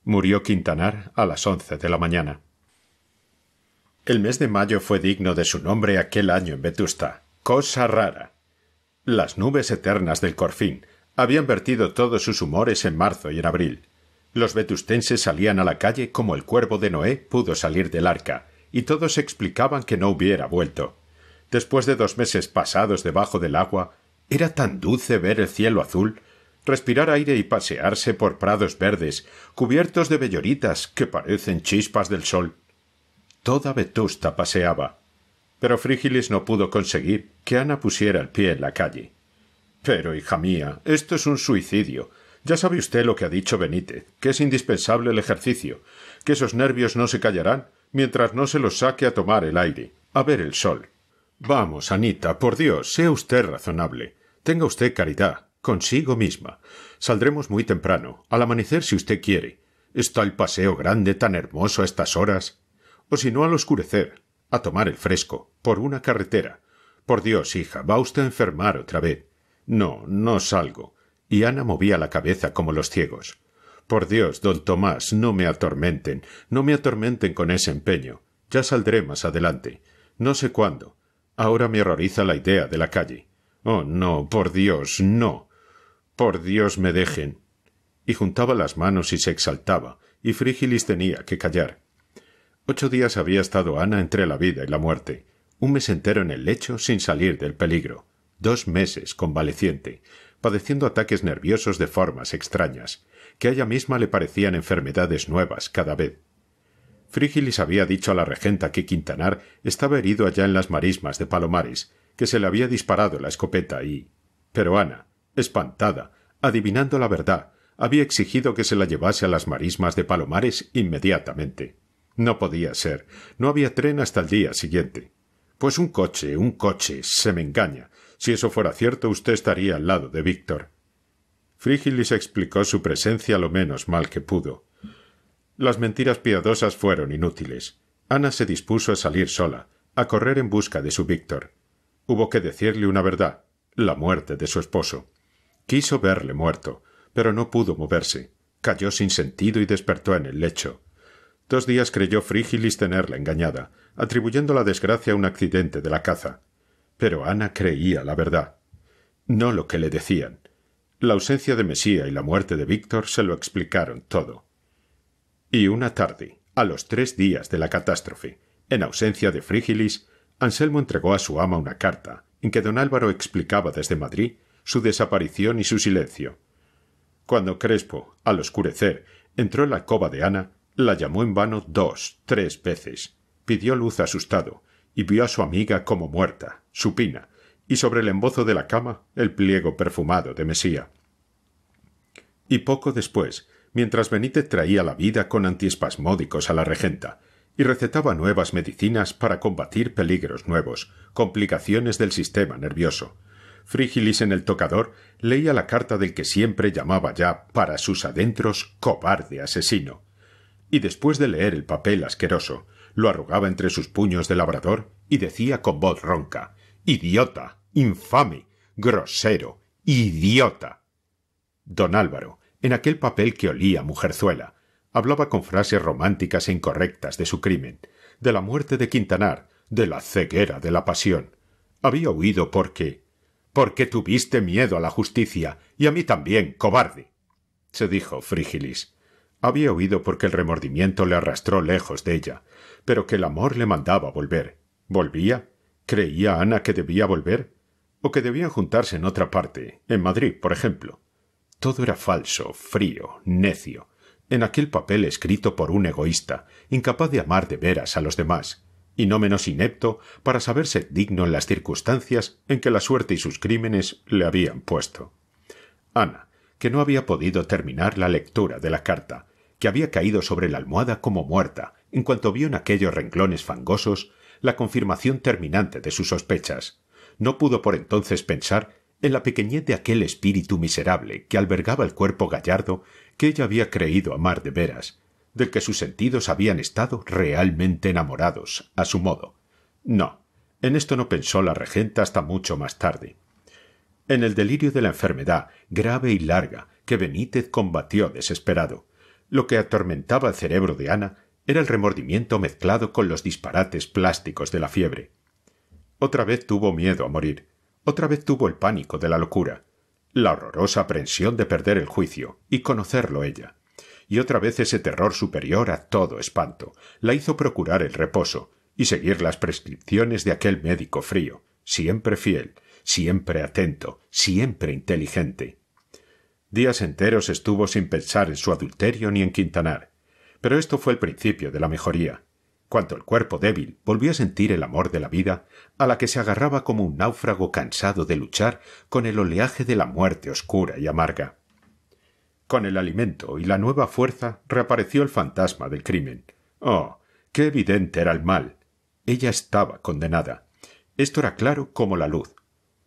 Speaker 1: Murió Quintanar a las once de la mañana. El mes de mayo fue digno de su nombre aquel año en Vetusta. Cosa rara. Las nubes eternas del Corfín habían vertido todos sus humores en marzo y en abril. Los vetustenses salían a la calle como el cuervo de Noé pudo salir del arca, y todos explicaban que no hubiera vuelto. Después de dos meses pasados debajo del agua, era tan dulce ver el cielo azul, respirar aire y pasearse por prados verdes, cubiertos de belloritas que parecen chispas del sol. Toda Vetusta paseaba, pero Frígilis no pudo conseguir que Ana pusiera el pie en la calle. Pero, hija mía, esto es un suicidio. Ya sabe usted lo que ha dicho Benítez, que es indispensable el ejercicio, que esos nervios no se callarán mientras no se los saque a tomar el aire, a ver el sol. Vamos, Anita, por Dios, sea usted razonable. Tenga usted caridad, consigo misma. Saldremos muy temprano, al amanecer si usted quiere. Está el paseo grande tan hermoso a estas horas. O si no, al oscurecer, a tomar el fresco, por una carretera. Por Dios, hija, va usted a enfermar otra vez. No, no salgo. Y Ana movía la cabeza como los ciegos. Por Dios, don Tomás, no me atormenten, no me atormenten con ese empeño. Ya saldré más adelante. No sé cuándo. Ahora me horroriza la idea de la calle. Oh, no, por Dios, no. Por Dios me dejen. Y juntaba las manos y se exaltaba, y Frígilis tenía que callar. Ocho días había estado Ana entre la vida y la muerte, un mes entero en el lecho sin salir del peligro, dos meses convaleciente, padeciendo ataques nerviosos de formas extrañas, que a ella misma le parecían enfermedades nuevas cada vez. Frígilis había dicho a la regenta que Quintanar estaba herido allá en las marismas de Palomares, que se le había disparado la escopeta y. Pero Ana, espantada, adivinando la verdad, había exigido que se la llevase a las marismas de Palomares inmediatamente. No podía ser. No había tren hasta el día siguiente. Pues un coche, un coche, se me engaña. Si eso fuera cierto, usted estaría al lado de Víctor. Frígilis explicó su presencia lo menos mal que pudo. Las mentiras piadosas fueron inútiles. Ana se dispuso a salir sola, a correr en busca de su Víctor. Hubo que decirle una verdad, la muerte de su esposo. Quiso verle muerto, pero no pudo moverse. Cayó sin sentido y despertó en el lecho. Dos días creyó Frígilis tenerla engañada, atribuyendo la desgracia a un accidente de la caza. Pero Ana creía la verdad. No lo que le decían. La ausencia de Mesía y la muerte de Víctor se lo explicaron todo. Y una tarde, a los tres días de la catástrofe, en ausencia de Frígilis, Anselmo entregó a su ama una carta en que don Álvaro explicaba desde Madrid su desaparición y su silencio. Cuando Crespo, al oscurecer, entró en la cova de Ana, la llamó en vano dos, tres veces, pidió luz asustado, y vio a su amiga como muerta, supina, y sobre el embozo de la cama el pliego perfumado de Mesía. Y poco después, mientras Benítez traía la vida con antiespasmódicos a la regenta y recetaba nuevas medicinas para combatir peligros nuevos, complicaciones del sistema nervioso. Frígilis en el tocador leía la carta del que siempre llamaba ya para sus adentros cobarde asesino. Y después de leer el papel asqueroso, lo arrugaba entre sus puños de labrador y decía con voz ronca Idiota, infame, grosero, idiota. Don Álvaro, en aquel papel que olía mujerzuela. Hablaba con frases románticas e incorrectas de su crimen, de la muerte de Quintanar, de la ceguera de la pasión. Había huido porque. porque tuviste miedo a la justicia, y a mí también, cobarde. se dijo Frígilis. Había huido porque el remordimiento le arrastró lejos de ella, pero que el amor le mandaba volver. ¿Volvía? ¿Creía Ana que debía volver? ¿O que debían juntarse en otra parte, en Madrid, por ejemplo? Todo era falso, frío, necio, en aquel papel escrito por un egoísta, incapaz de amar de veras a los demás, y no menos inepto para saberse digno en las circunstancias en que la suerte y sus crímenes le habían puesto. Ana, que no había podido terminar la lectura de la carta, que había caído sobre la almohada como muerta en cuanto vio en aquellos renglones fangosos la confirmación terminante de sus sospechas, no pudo por entonces pensar en la pequeñez de aquel espíritu miserable que albergaba el cuerpo gallardo que ella había creído amar de veras, del que sus sentidos habían estado realmente enamorados, a su modo. No, en esto no pensó la regenta hasta mucho más tarde. En el delirio de la enfermedad, grave y larga, que Benítez combatió desesperado, lo que atormentaba el cerebro de Ana era el remordimiento mezclado con los disparates plásticos de la fiebre. Otra vez tuvo miedo a morir, otra vez tuvo el pánico de la locura, la horrorosa aprensión de perder el juicio y conocerlo ella. Y otra vez ese terror superior a todo espanto la hizo procurar el reposo y seguir las prescripciones de aquel médico frío, siempre fiel, siempre atento, siempre inteligente. Días enteros estuvo sin pensar en su adulterio ni en Quintanar, pero esto fue el principio de la mejoría cuando el cuerpo débil volvió a sentir el amor de la vida, a la que se agarraba como un náufrago cansado de luchar con el oleaje de la muerte oscura y amarga. Con el alimento y la nueva fuerza reapareció el fantasma del crimen. Oh, qué evidente era el mal. Ella estaba condenada. Esto era claro como la luz.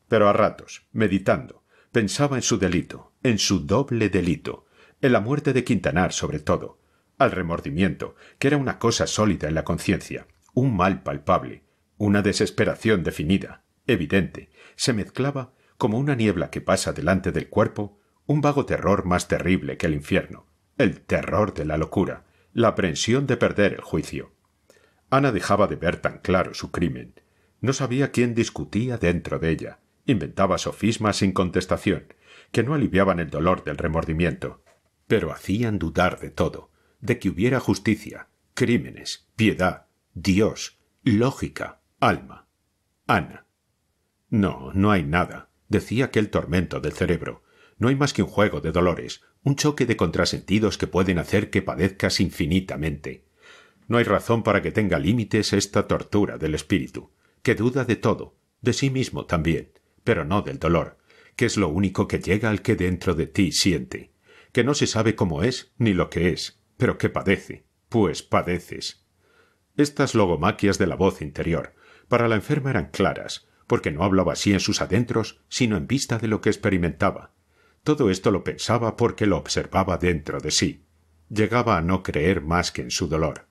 Speaker 1: Pero a ratos, meditando, pensaba en su delito, en su doble delito, en la muerte de Quintanar sobre todo, al remordimiento, que era una cosa sólida en la conciencia, un mal palpable, una desesperación definida, evidente, se mezclaba, como una niebla que pasa delante del cuerpo, un vago terror más terrible que el infierno, el terror de la locura, la aprensión de perder el juicio. Ana dejaba de ver tan claro su crimen. No sabía quién discutía dentro de ella. Inventaba sofismas sin contestación, que no aliviaban el dolor del remordimiento, pero hacían dudar de todo, de que hubiera justicia, crímenes, piedad, Dios, lógica, alma. Ana. No, no hay nada, decía aquel tormento del cerebro. No hay más que un juego de dolores, un choque de contrasentidos que pueden hacer que padezcas infinitamente. No hay razón para que tenga límites esta tortura del espíritu, que duda de todo, de sí mismo también, pero no del dolor, que es lo único que llega al que dentro de ti siente, que no se sabe cómo es ni lo que es, ¿Pero qué padece? Pues padeces. Estas logomaquias de la voz interior para la enferma eran claras, porque no hablaba así en sus adentros, sino en vista de lo que experimentaba. Todo esto lo pensaba porque lo observaba dentro de sí. Llegaba a no creer más que en su dolor.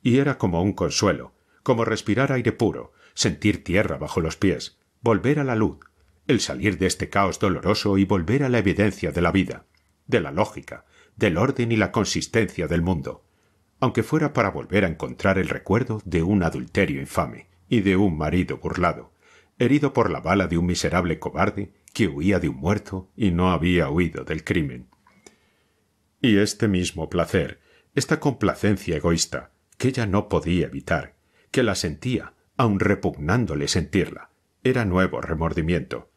Speaker 1: Y era como un consuelo, como respirar aire puro, sentir tierra bajo los pies, volver a la luz, el salir de este caos doloroso y volver a la evidencia de la vida, de la lógica, del orden y la consistencia del mundo, aunque fuera para volver a encontrar el recuerdo de un adulterio infame y de un marido burlado, herido por la bala de un miserable cobarde que huía de un muerto y no había huido del crimen. Y este mismo placer, esta complacencia egoísta, que ella no podía evitar, que la sentía, aun repugnándole sentirla, era nuevo remordimiento,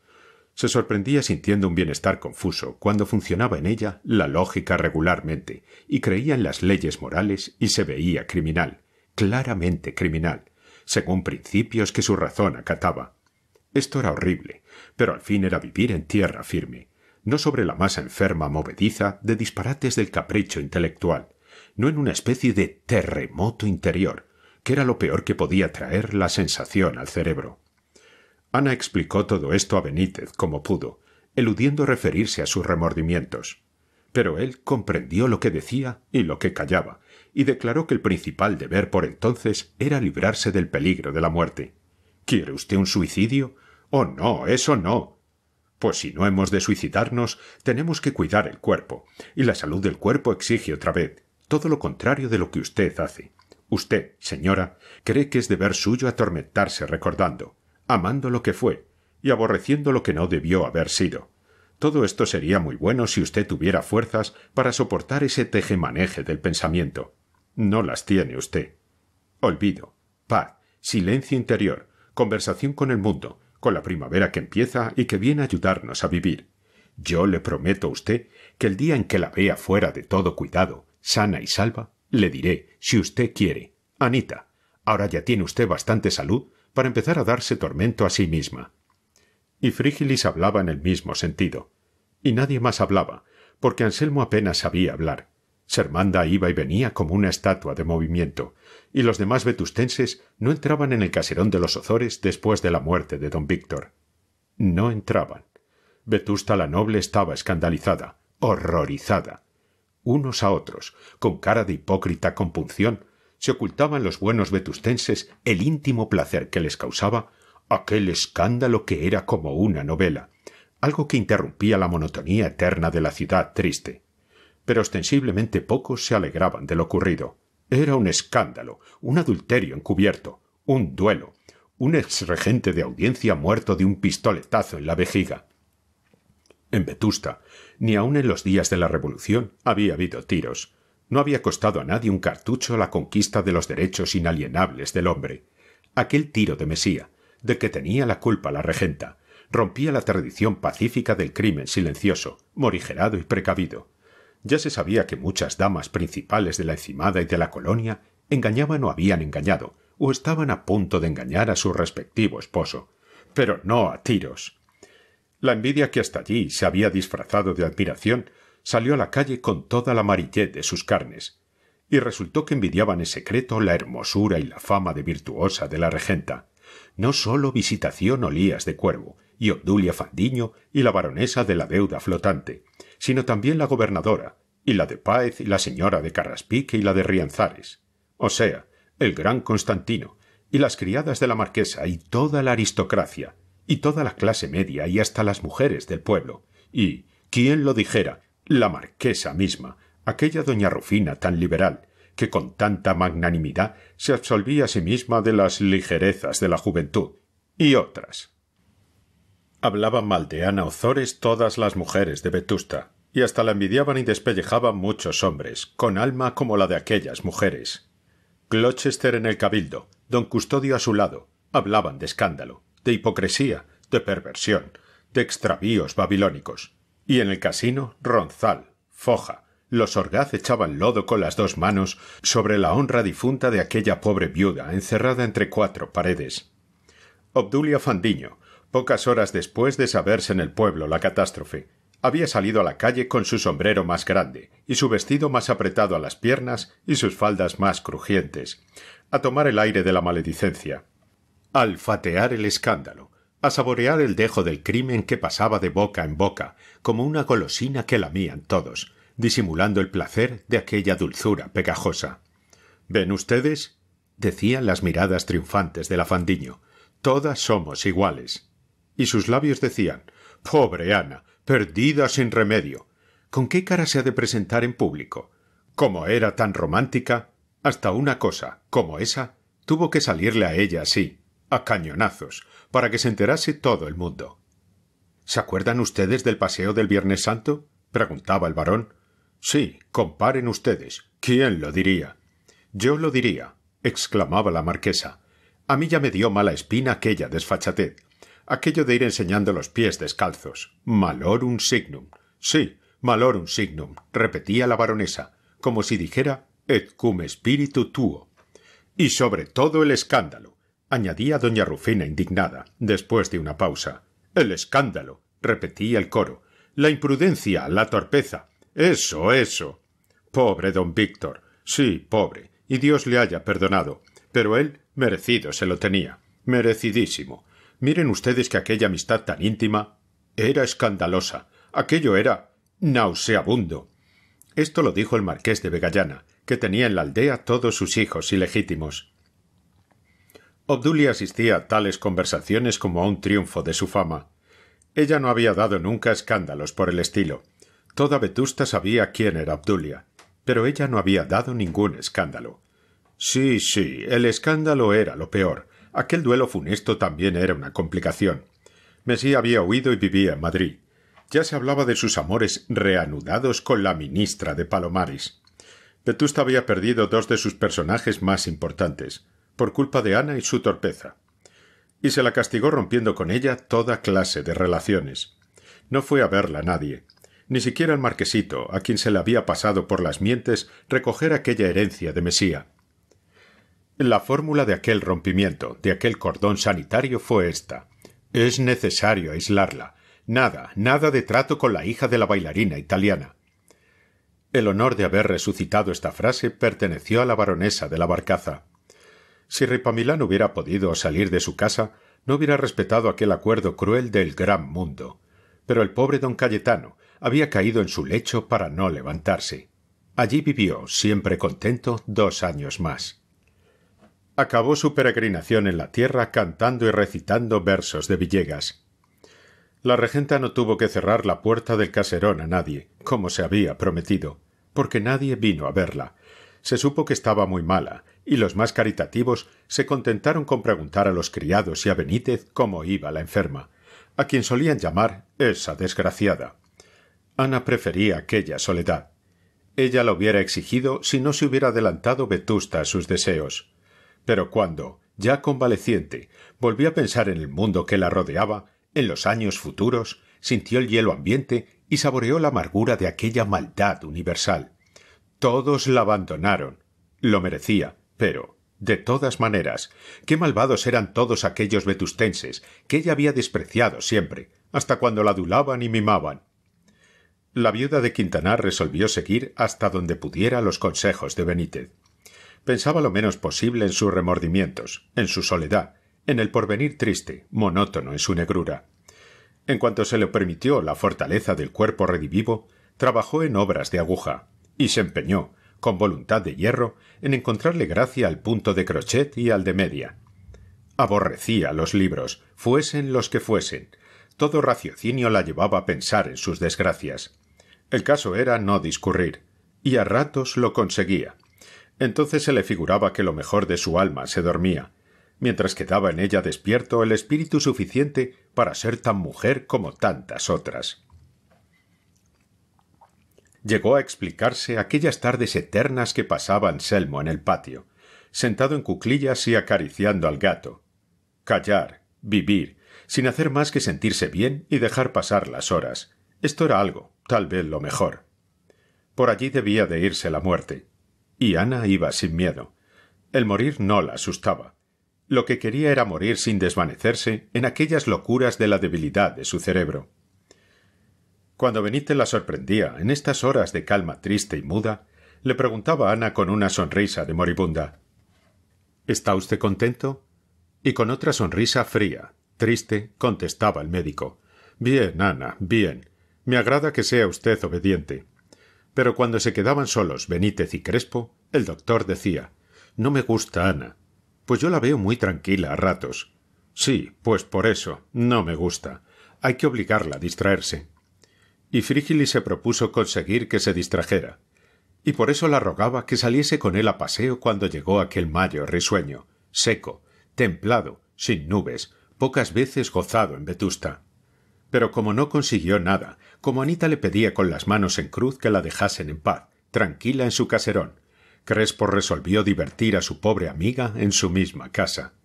Speaker 1: se sorprendía sintiendo un bienestar confuso cuando funcionaba en ella la lógica regularmente, y creía en las leyes morales y se veía criminal, claramente criminal, según principios que su razón acataba. Esto era horrible, pero al fin era vivir en tierra firme, no sobre la masa enferma movediza de disparates del capricho intelectual, no en una especie de terremoto interior, que era lo peor que podía traer la sensación al cerebro. Ana explicó todo esto a Benítez como pudo, eludiendo referirse a sus remordimientos. Pero él comprendió lo que decía y lo que callaba, y declaró que el principal deber por entonces era librarse del peligro de la muerte. ¿Quiere usted un suicidio? Oh, no, eso no. Pues si no hemos de suicidarnos, tenemos que cuidar el cuerpo, y la salud del cuerpo exige otra vez todo lo contrario de lo que usted hace. Usted, señora, cree que es deber suyo atormentarse recordando amando lo que fue y aborreciendo lo que no debió haber sido. Todo esto sería muy bueno si usted tuviera fuerzas para soportar ese tejemaneje del pensamiento. No las tiene usted. Olvido, paz, silencio interior, conversación con el mundo, con la primavera que empieza y que viene a ayudarnos a vivir. Yo le prometo a usted que el día en que la vea fuera de todo cuidado, sana y salva, le diré, si usted quiere, Anita, ahora ya tiene usted bastante salud para empezar a darse tormento a sí misma. Y Frígilis hablaba en el mismo sentido. Y nadie más hablaba, porque Anselmo apenas sabía hablar. Sermanda iba y venía como una estatua de movimiento, y los demás vetustenses no entraban en el caserón de los Ozores después de la muerte de don Víctor. No entraban. Vetusta la Noble estaba escandalizada, horrorizada. Unos a otros, con cara de hipócrita compunción, se ocultaban los buenos vetustenses el íntimo placer que les causaba aquel escándalo que era como una novela, algo que interrumpía la monotonía eterna de la ciudad triste. Pero ostensiblemente pocos se alegraban de lo ocurrido. Era un escándalo, un adulterio encubierto, un duelo, un ex regente de audiencia muerto de un pistoletazo en la vejiga. En Vetusta, ni aun en los días de la Revolución había habido tiros, no había costado a nadie un cartucho la conquista de los derechos inalienables del hombre. Aquel tiro de Mesía, de que tenía la culpa la regenta, rompía la tradición pacífica del crimen silencioso, morigerado y precavido. Ya se sabía que muchas damas principales de la encimada y de la colonia engañaban o habían engañado, o estaban a punto de engañar a su respectivo esposo, pero no a tiros. La envidia que hasta allí se había disfrazado de admiración salió a la calle con toda la amarillez de sus carnes, y resultó que envidiaban en secreto la hermosura y la fama de virtuosa de la regenta. No sólo Visitación Olías de Cuervo, y Obdulia Fandiño y la baronesa de la deuda flotante, sino también la gobernadora, y la de Páez y la señora de Carraspique y la de Rianzares. O sea, el gran Constantino, y las criadas de la marquesa, y toda la aristocracia, y toda la clase media, y hasta las mujeres del pueblo. Y, ¿quién lo dijera? La marquesa misma, aquella doña Rufina tan liberal, que con tanta magnanimidad se absolvía a sí misma de las ligerezas de la juventud, y otras. Hablaban mal de Ana Ozores todas las mujeres de Vetusta, y hasta la envidiaban y despellejaban muchos hombres, con alma como la de aquellas mujeres. glochester en el cabildo, don Custodio a su lado, hablaban de escándalo, de hipocresía, de perversión, de extravíos babilónicos. Y en el casino, Ronzal, Foja, los Orgaz echaban lodo con las dos manos sobre la honra difunta de aquella pobre viuda encerrada entre cuatro paredes. Obdulia Fandiño, pocas horas después de saberse en el pueblo la catástrofe, había salido a la calle con su sombrero más grande y su vestido más apretado a las piernas y sus faldas más crujientes, a tomar el aire de la maledicencia, al fatear el escándalo, a saborear el dejo del crimen que pasaba de boca en boca, como una golosina que lamían todos, disimulando el placer de aquella dulzura pegajosa. ¿Ven ustedes? decían las miradas triunfantes la Fandiño. Todas somos iguales. Y sus labios decían Pobre Ana, perdida sin remedio. ¿Con qué cara se ha de presentar en público? Como era tan romántica, hasta una cosa como esa tuvo que salirle a ella así, a cañonazos, para que se enterase todo el mundo. ¿Se acuerdan ustedes del paseo del Viernes Santo? preguntaba el varón. Sí, comparen ustedes. ¿Quién lo diría? Yo lo diría, exclamaba la marquesa. A mí ya me dio mala espina aquella desfachatez, aquello de ir enseñando los pies descalzos. Malorum signum. Sí, malorum signum, repetía la baronesa, como si dijera et cum spiritu tuo. Y sobre todo el escándalo añadía doña Rufina indignada, después de una pausa. El escándalo, repetía el coro. La imprudencia, la torpeza. Eso, eso. Pobre don Víctor. Sí, pobre. Y Dios le haya perdonado. Pero él merecido se lo tenía. Merecidísimo. Miren ustedes que aquella amistad tan íntima era escandalosa. Aquello era nauseabundo. Esto lo dijo el marqués de Vegallana, que tenía en la aldea todos sus hijos ilegítimos. Obdulia asistía a tales conversaciones como a un triunfo de su fama. Ella no había dado nunca escándalos por el estilo. Toda Vetusta sabía quién era Obdulia, pero ella no había dado ningún escándalo. Sí, sí, el escándalo era lo peor. Aquel duelo funesto también era una complicación. Mesía había huido y vivía en Madrid. Ya se hablaba de sus amores reanudados con la ministra de Palomares. Vetusta había perdido dos de sus personajes más importantes por culpa de Ana y su torpeza. Y se la castigó rompiendo con ella toda clase de relaciones. No fue a verla nadie, ni siquiera el marquesito, a quien se le había pasado por las mientes recoger aquella herencia de Mesía. La fórmula de aquel rompimiento, de aquel cordón sanitario fue esta. Es necesario aislarla. Nada, nada de trato con la hija de la bailarina italiana. El honor de haber resucitado esta frase perteneció a la baronesa de la Barcaza. Si Ripamilán hubiera podido salir de su casa, no hubiera respetado aquel acuerdo cruel del gran mundo. Pero el pobre don Cayetano había caído en su lecho para no levantarse. Allí vivió, siempre contento, dos años más. Acabó su peregrinación en la tierra cantando y recitando versos de Villegas. La regenta no tuvo que cerrar la puerta del caserón a nadie, como se había prometido, porque nadie vino a verla. Se supo que estaba muy mala, y los más caritativos se contentaron con preguntar a los criados y a Benítez cómo iba la enferma, a quien solían llamar esa desgraciada. Ana prefería aquella soledad. Ella la hubiera exigido si no se hubiera adelantado Vetusta a sus deseos. Pero cuando, ya convaleciente, volvió a pensar en el mundo que la rodeaba, en los años futuros, sintió el hielo ambiente y saboreó la amargura de aquella maldad universal. Todos la abandonaron. Lo merecía pero, de todas maneras, qué malvados eran todos aquellos vetustenses que ella había despreciado siempre, hasta cuando la adulaban y mimaban. La viuda de Quintanar resolvió seguir hasta donde pudiera los consejos de Benítez. Pensaba lo menos posible en sus remordimientos, en su soledad, en el porvenir triste, monótono en su negrura. En cuanto se le permitió la fortaleza del cuerpo redivivo, trabajó en obras de aguja, y se empeñó, con voluntad de hierro, en encontrarle gracia al punto de crochet y al de media. Aborrecía los libros, fuesen los que fuesen. Todo raciocinio la llevaba a pensar en sus desgracias. El caso era no discurrir, y a ratos lo conseguía. Entonces se le figuraba que lo mejor de su alma se dormía, mientras quedaba en ella despierto el espíritu suficiente para ser tan mujer como tantas otras llegó a explicarse aquellas tardes eternas que pasaba Anselmo en el patio, sentado en cuclillas y acariciando al gato. Callar, vivir, sin hacer más que sentirse bien y dejar pasar las horas. Esto era algo, tal vez lo mejor. Por allí debía de irse la muerte. Y Ana iba sin miedo. El morir no la asustaba. Lo que quería era morir sin desvanecerse en aquellas locuras de la debilidad de su cerebro. Cuando Benítez la sorprendía, en estas horas de calma triste y muda, le preguntaba Ana con una sonrisa de moribunda ¿Está usted contento? Y con otra sonrisa fría, triste, contestaba el médico Bien, Ana, bien. Me agrada que sea usted obediente. Pero cuando se quedaban solos Benítez y Crespo, el doctor decía No me gusta Ana. Pues yo la veo muy tranquila a ratos. Sí, pues por eso, no me gusta. Hay que obligarla a distraerse y se propuso conseguir que se distrajera, y por eso la rogaba que saliese con él a paseo cuando llegó aquel mayo risueño, seco, templado, sin nubes, pocas veces gozado en Vetusta. Pero como no consiguió nada, como Anita le pedía con las manos en cruz que la dejasen en paz, tranquila en su caserón, Crespo resolvió divertir a su pobre amiga en su misma casa.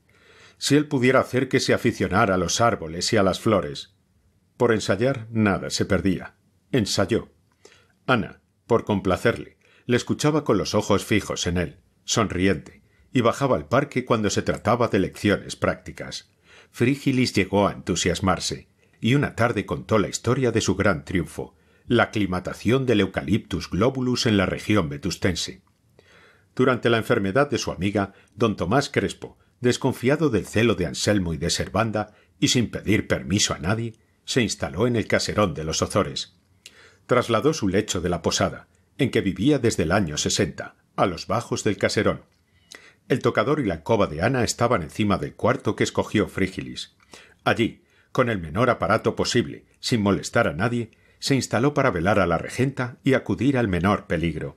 Speaker 1: Si él pudiera hacer que se aficionara a los árboles y a las flores. Por ensayar nada se perdía. Ensayó. Ana, por complacerle, le escuchaba con los ojos fijos en él, sonriente, y bajaba al parque cuando se trataba de lecciones prácticas. Frígilis llegó a entusiasmarse, y una tarde contó la historia de su gran triunfo, la aclimatación del Eucaliptus globulus en la región vetustense. Durante la enfermedad de su amiga, don Tomás Crespo, desconfiado del celo de Anselmo y de Servanda, y sin pedir permiso a nadie, se instaló en el caserón de los Ozores, trasladó su lecho de la posada, en que vivía desde el año sesenta, a los bajos del caserón. El tocador y la cova de Ana estaban encima del cuarto que escogió Frígilis. Allí, con el menor aparato posible, sin molestar a nadie, se instaló para velar a la regenta y acudir al menor peligro.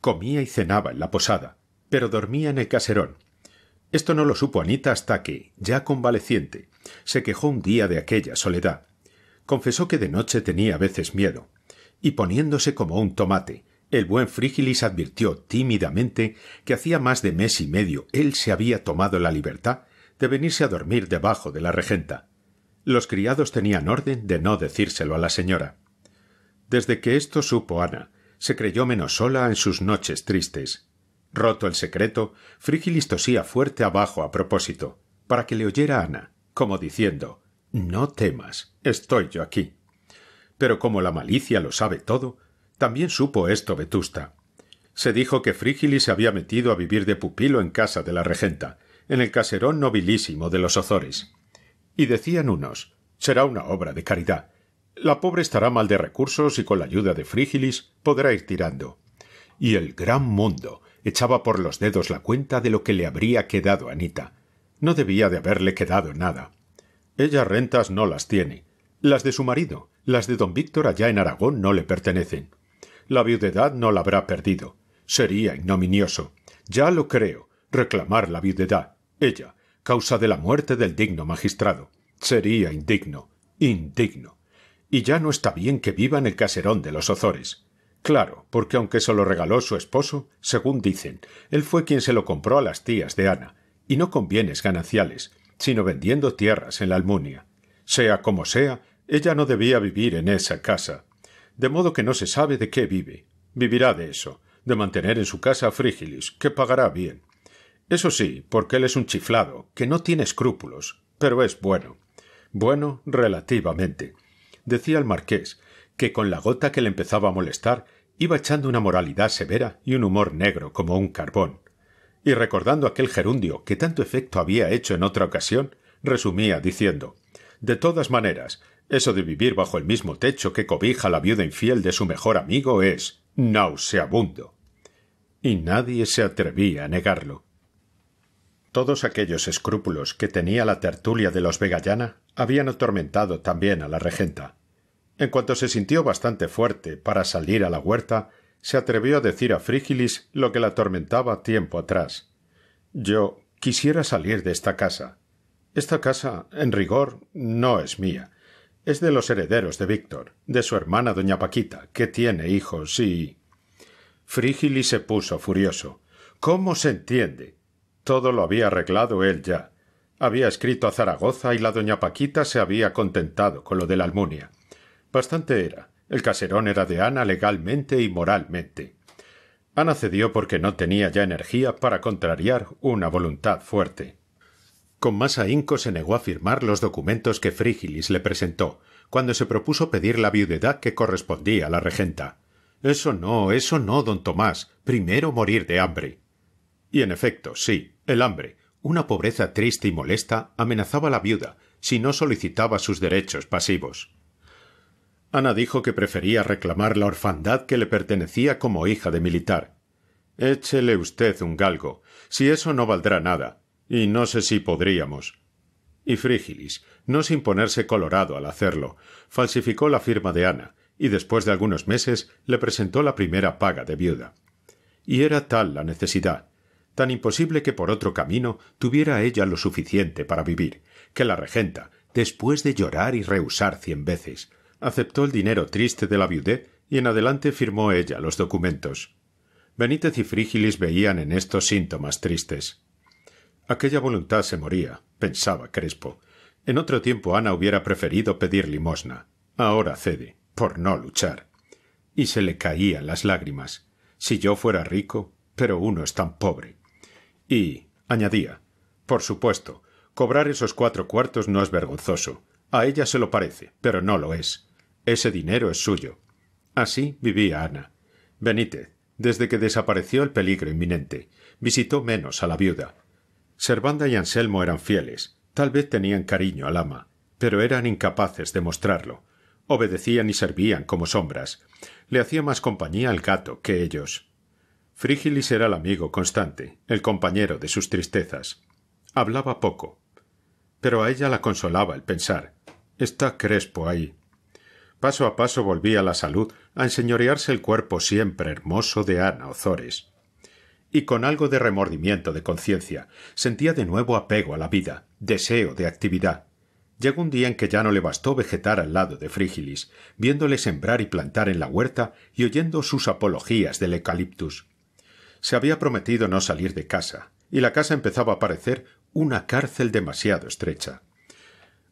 Speaker 1: Comía y cenaba en la posada, pero dormía en el caserón. Esto no lo supo Anita hasta que, ya convaleciente, se quejó un día de aquella soledad. Confesó que de noche tenía a veces miedo, y poniéndose como un tomate, el buen Frígilis advirtió tímidamente que hacía más de mes y medio él se había tomado la libertad de venirse a dormir debajo de la regenta. Los criados tenían orden de no decírselo a la señora. Desde que esto supo Ana, se creyó menos sola en sus noches tristes. Roto el secreto, Frígilis tosía fuerte abajo a propósito, para que le oyera Ana, como diciendo No temas, estoy yo aquí. Pero como la malicia lo sabe todo, también supo esto Vetusta. Se dijo que Frígilis se había metido a vivir de pupilo en casa de la regenta, en el caserón nobilísimo de los Ozores. Y decían unos, será una obra de caridad. La pobre estará mal de recursos y con la ayuda de Frígilis podrá ir tirando. Y el gran mundo echaba por los dedos la cuenta de lo que le habría quedado a Anita. No debía de haberle quedado nada. Ella rentas no las tiene, las de su marido, las de don Víctor allá en Aragón no le pertenecen. La viudedad no la habrá perdido. Sería ignominioso. Ya lo creo. Reclamar la viudedad. Ella, causa de la muerte del digno magistrado. Sería indigno. Indigno. Y ya no está bien que viva en el caserón de los Ozores. Claro, porque aunque se lo regaló su esposo, según dicen, él fue quien se lo compró a las tías de Ana, y no con bienes gananciales, sino vendiendo tierras en la Almunia. Sea como sea, ella no debía vivir en esa casa. De modo que no se sabe de qué vive. Vivirá de eso, de mantener en su casa a Frígilis, que pagará bien. Eso sí, porque él es un chiflado, que no tiene escrúpulos, pero es bueno. Bueno, relativamente. Decía el marqués, que con la gota que le empezaba a molestar, iba echando una moralidad severa y un humor negro como un carbón. Y recordando aquel gerundio que tanto efecto había hecho en otra ocasión, resumía diciendo De todas maneras, eso de vivir bajo el mismo techo que cobija la viuda infiel de su mejor amigo es nauseabundo. Y nadie se atrevía a negarlo. Todos aquellos escrúpulos que tenía la tertulia de los Vegallana habían atormentado también a la regenta. En cuanto se sintió bastante fuerte para salir a la huerta, se atrevió a decir a Frígilis lo que la atormentaba tiempo atrás. Yo quisiera salir de esta casa. Esta casa, en rigor, no es mía, es de los herederos de Víctor, de su hermana doña Paquita, que tiene hijos y. Frígili se puso furioso. ¿Cómo se entiende? Todo lo había arreglado él ya. Había escrito a Zaragoza y la doña Paquita se había contentado con lo de la Almunia. Bastante era. El caserón era de Ana legalmente y moralmente. Ana cedió porque no tenía ya energía para contrariar una voluntad fuerte. Con más ahínco se negó a firmar los documentos que Frígilis le presentó, cuando se propuso pedir la viudedad que correspondía a la regenta. Eso no, eso no, don Tomás. Primero morir de hambre. Y en efecto, sí, el hambre, una pobreza triste y molesta, amenazaba a la viuda si no solicitaba sus derechos pasivos. Ana dijo que prefería reclamar la orfandad que le pertenecía como hija de militar. Échele usted un galgo, si eso no valdrá nada, y no sé si podríamos. Y Frígilis, no sin ponerse colorado al hacerlo, falsificó la firma de Ana, y después de algunos meses le presentó la primera paga de viuda. Y era tal la necesidad, tan imposible que por otro camino tuviera ella lo suficiente para vivir, que la regenta, después de llorar y rehusar cien veces, aceptó el dinero triste de la viudez y en adelante firmó ella los documentos. Benítez y Frígilis veían en estos síntomas tristes. Aquella voluntad se moría, pensaba Crespo. En otro tiempo Ana hubiera preferido pedir limosna. Ahora cede, por no luchar. Y se le caían las lágrimas. Si yo fuera rico, pero uno es tan pobre. Y añadía, por supuesto, cobrar esos cuatro cuartos no es vergonzoso. A ella se lo parece, pero no lo es. Ese dinero es suyo. Así vivía Ana. Benítez, desde que desapareció el peligro inminente, visitó menos a la viuda, Servanda y Anselmo eran fieles, tal vez tenían cariño al ama, pero eran incapaces de mostrarlo. Obedecían y servían como sombras. Le hacía más compañía al gato que ellos. Frígilis era el amigo constante, el compañero de sus tristezas. Hablaba poco, pero a ella la consolaba el pensar. Está crespo ahí. Paso a paso volvía la salud a enseñorearse el cuerpo siempre hermoso de Ana Ozores y con algo de remordimiento de conciencia. Sentía de nuevo apego a la vida, deseo de actividad. Llegó un día en que ya no le bastó vegetar al lado de Frígilis, viéndole sembrar y plantar en la huerta y oyendo sus apologías del eucaliptus. Se había prometido no salir de casa, y la casa empezaba a parecer una cárcel demasiado estrecha.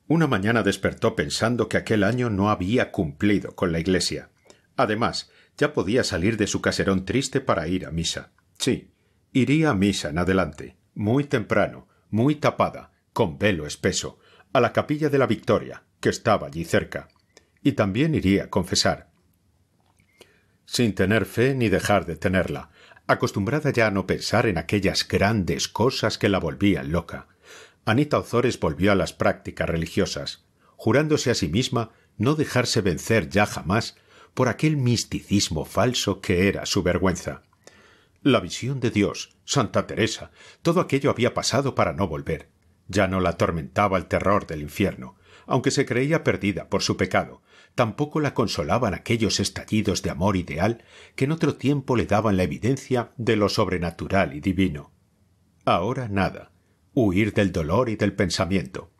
Speaker 1: Una mañana despertó pensando que aquel año no había cumplido con la iglesia. Además, ya podía salir de su caserón triste para ir a misa. Sí, Iría a misa en adelante, muy temprano, muy tapada, con velo espeso, a la capilla de la Victoria, que estaba allí cerca, y también iría a confesar. Sin tener fe ni dejar de tenerla, acostumbrada ya a no pensar en aquellas grandes cosas que la volvían loca, Anita Ozores volvió a las prácticas religiosas, jurándose a sí misma no dejarse vencer ya jamás por aquel misticismo falso que era su vergüenza. La visión de Dios, Santa Teresa, todo aquello había pasado para no volver. Ya no la atormentaba el terror del infierno, aunque se creía perdida por su pecado, tampoco la consolaban aquellos estallidos de amor ideal que en otro tiempo le daban la evidencia de lo sobrenatural y divino. Ahora nada, huir del dolor y del pensamiento.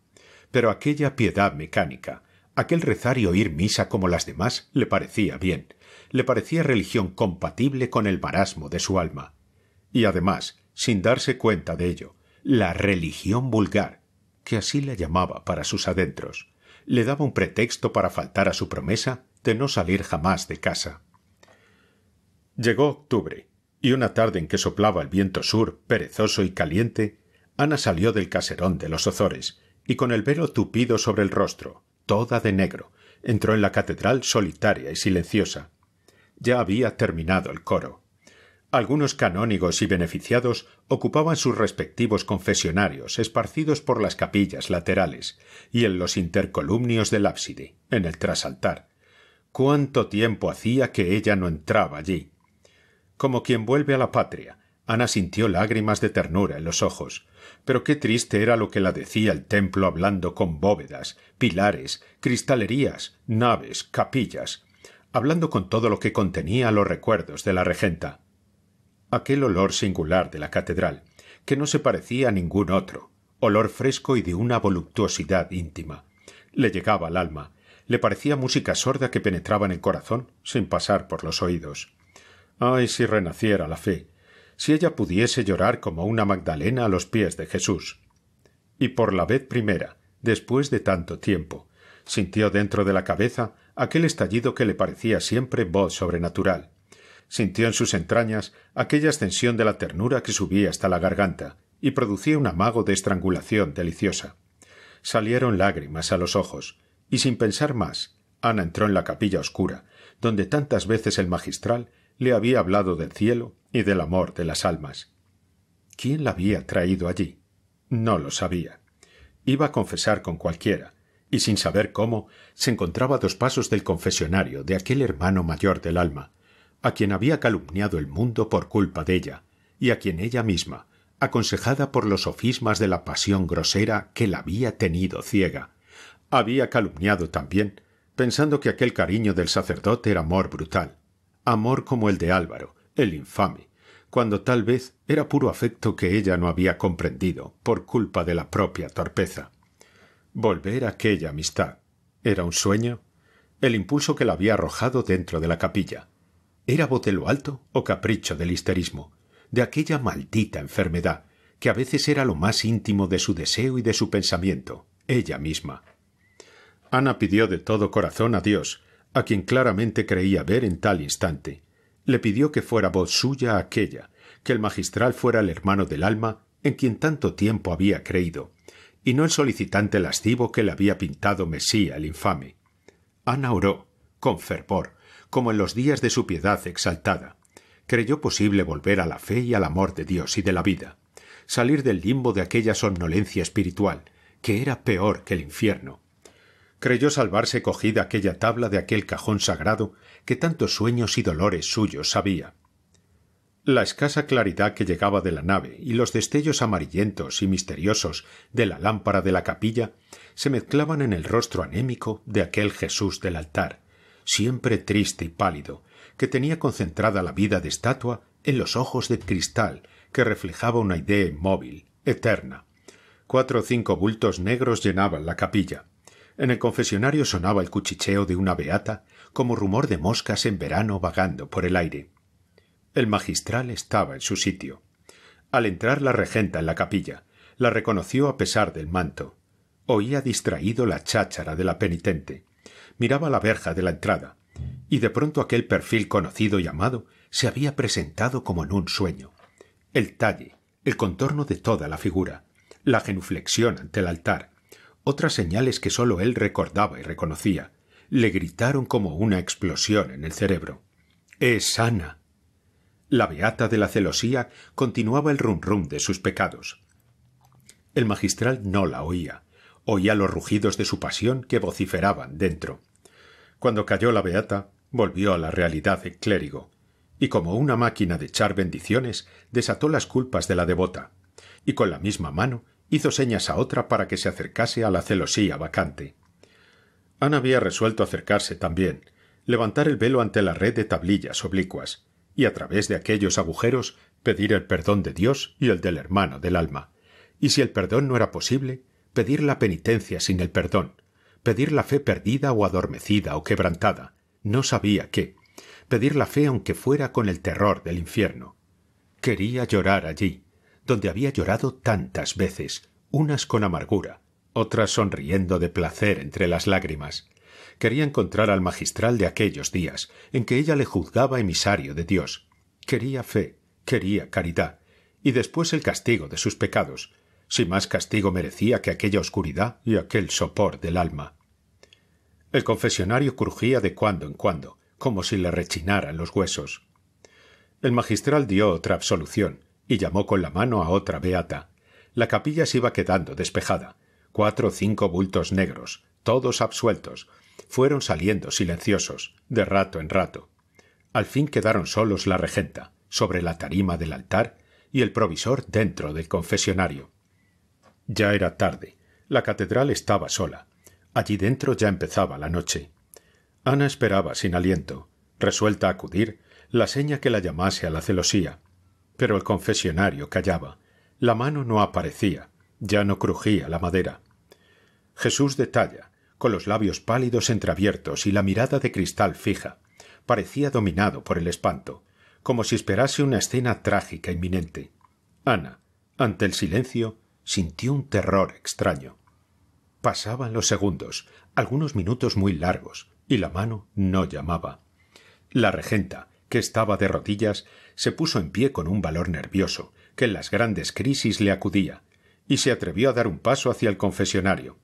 Speaker 1: Pero aquella piedad mecánica, aquel rezar y oír misa como las demás, le parecía bien, le parecía religión compatible con el marasmo de su alma. Y además, sin darse cuenta de ello, la religión vulgar, que así la llamaba para sus adentros, le daba un pretexto para faltar a su promesa de no salir jamás de casa. Llegó octubre, y una tarde en que soplaba el viento sur, perezoso y caliente, Ana salió del caserón de los Ozores, y con el velo tupido sobre el rostro, toda de negro, entró en la catedral solitaria y silenciosa, ya había terminado el coro. Algunos canónigos y beneficiados ocupaban sus respectivos confesionarios esparcidos por las capillas laterales y en los intercolumnios del ábside, en el trasaltar. Cuánto tiempo hacía que ella no entraba allí. Como quien vuelve a la patria, Ana sintió lágrimas de ternura en los ojos. Pero qué triste era lo que la decía el templo hablando con bóvedas, pilares, cristalerías, naves, capillas hablando con todo lo que contenía los recuerdos de la regenta. Aquel olor singular de la catedral, que no se parecía a ningún otro, olor fresco y de una voluptuosidad íntima. Le llegaba al alma, le parecía música sorda que penetraba en el corazón sin pasar por los oídos. Ay, si renaciera la fe, si ella pudiese llorar como una Magdalena a los pies de Jesús. Y por la vez primera, después de tanto tiempo, sintió dentro de la cabeza aquel estallido que le parecía siempre voz sobrenatural. Sintió en sus entrañas aquella ascensión de la ternura que subía hasta la garganta y producía un amago de estrangulación deliciosa. Salieron lágrimas a los ojos, y sin pensar más, Ana entró en la capilla oscura, donde tantas veces el magistral le había hablado del cielo y del amor de las almas. ¿Quién la había traído allí? No lo sabía. Iba a confesar con cualquiera, y sin saber cómo, se encontraba a dos pasos del confesionario de aquel hermano mayor del alma, a quien había calumniado el mundo por culpa de ella, y a quien ella misma, aconsejada por los sofismas de la pasión grosera que la había tenido ciega, había calumniado también, pensando que aquel cariño del sacerdote era amor brutal, amor como el de Álvaro, el infame, cuando tal vez era puro afecto que ella no había comprendido por culpa de la propia torpeza. Volver a aquella amistad. ¿Era un sueño? El impulso que la había arrojado dentro de la capilla. ¿Era lo alto o capricho del histerismo? De aquella maldita enfermedad, que a veces era lo más íntimo de su deseo y de su pensamiento, ella misma. Ana pidió de todo corazón a Dios, a quien claramente creía ver en tal instante. Le pidió que fuera voz suya aquella, que el magistral fuera el hermano del alma en quien tanto tiempo había creído, y no el solicitante lascivo que le había pintado Mesía el infame. Ana oró, con fervor, como en los días de su piedad exaltada. Creyó posible volver a la fe y al amor de Dios y de la vida, salir del limbo de aquella somnolencia espiritual, que era peor que el infierno. Creyó salvarse cogida aquella tabla de aquel cajón sagrado que tantos sueños y dolores suyos sabía. La escasa claridad que llegaba de la nave y los destellos amarillentos y misteriosos de la lámpara de la capilla se mezclaban en el rostro anémico de aquel Jesús del altar, siempre triste y pálido, que tenía concentrada la vida de estatua en los ojos de cristal que reflejaba una idea inmóvil, eterna. Cuatro o cinco bultos negros llenaban la capilla. En el confesionario sonaba el cuchicheo de una beata como rumor de moscas en verano vagando por el aire. El magistral estaba en su sitio. Al entrar la regenta en la capilla, la reconoció a pesar del manto. Oía distraído la cháchara de la penitente. Miraba la verja de la entrada, y de pronto aquel perfil conocido y amado se había presentado como en un sueño. El talle, el contorno de toda la figura, la genuflexión ante el altar, otras señales que sólo él recordaba y reconocía, le gritaron como una explosión en el cerebro. Es Ana. La beata de la celosía continuaba el rumrum de sus pecados. El magistral no la oía. Oía los rugidos de su pasión que vociferaban dentro. Cuando cayó la beata, volvió a la realidad el clérigo, y como una máquina de echar bendiciones, desató las culpas de la devota, y con la misma mano hizo señas a otra para que se acercase a la celosía vacante. Ana había resuelto acercarse también, levantar el velo ante la red de tablillas oblicuas, y a través de aquellos agujeros pedir el perdón de Dios y el del hermano del alma. Y si el perdón no era posible, pedir la penitencia sin el perdón, pedir la fe perdida o adormecida o quebrantada, no sabía qué, pedir la fe aunque fuera con el terror del infierno. Quería llorar allí, donde había llorado tantas veces, unas con amargura, otras sonriendo de placer entre las lágrimas, Quería encontrar al magistral de aquellos días, en que ella le juzgaba emisario de Dios. Quería fe, quería caridad, y después el castigo de sus pecados, si más castigo merecía que aquella oscuridad y aquel sopor del alma. El confesionario crujía de cuando en cuando, como si le rechinaran los huesos. El magistral dio otra absolución y llamó con la mano a otra beata. La capilla se iba quedando despejada. Cuatro o cinco bultos negros, todos absueltos, fueron saliendo silenciosos, de rato en rato. Al fin quedaron solos la regenta, sobre la tarima del altar, y el provisor dentro del confesionario. Ya era tarde. La catedral estaba sola. Allí dentro ya empezaba la noche. Ana esperaba sin aliento, resuelta a acudir, la seña que la llamase a la celosía. Pero el confesionario callaba. La mano no aparecía, ya no crujía la madera. Jesús detalla, con los labios pálidos entreabiertos y la mirada de cristal fija. Parecía dominado por el espanto, como si esperase una escena trágica inminente. Ana, ante el silencio, sintió un terror extraño. Pasaban los segundos, algunos minutos muy largos, y la mano no llamaba. La regenta, que estaba de rodillas, se puso en pie con un valor nervioso, que en las grandes crisis le acudía, y se atrevió a dar un paso hacia el confesionario.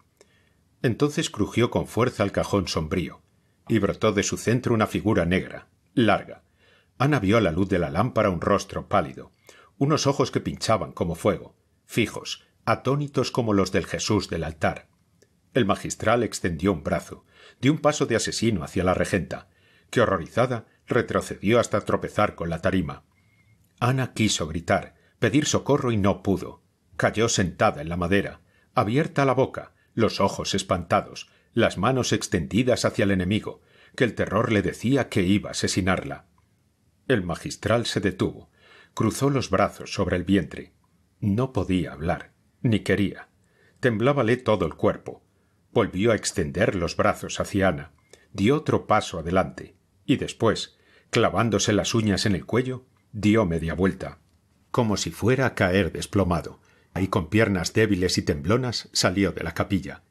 Speaker 1: Entonces crujió con fuerza el cajón sombrío, y brotó de su centro una figura negra, larga. Ana vio a la luz de la lámpara un rostro pálido, unos ojos que pinchaban como fuego, fijos, atónitos como los del Jesús del altar. El magistral extendió un brazo, dio un paso de asesino hacia la regenta, que horrorizada retrocedió hasta tropezar con la tarima. Ana quiso gritar, pedir socorro y no pudo. Cayó sentada en la madera, abierta la boca, los ojos espantados, las manos extendidas hacia el enemigo, que el terror le decía que iba a asesinarla. El magistral se detuvo, cruzó los brazos sobre el vientre. No podía hablar, ni quería. Temblábale todo el cuerpo. Volvió a extender los brazos hacia Ana, dio otro paso adelante, y después, clavándose las uñas en el cuello, dio media vuelta, como si fuera a caer desplomado, y con piernas débiles y temblonas salió de la capilla.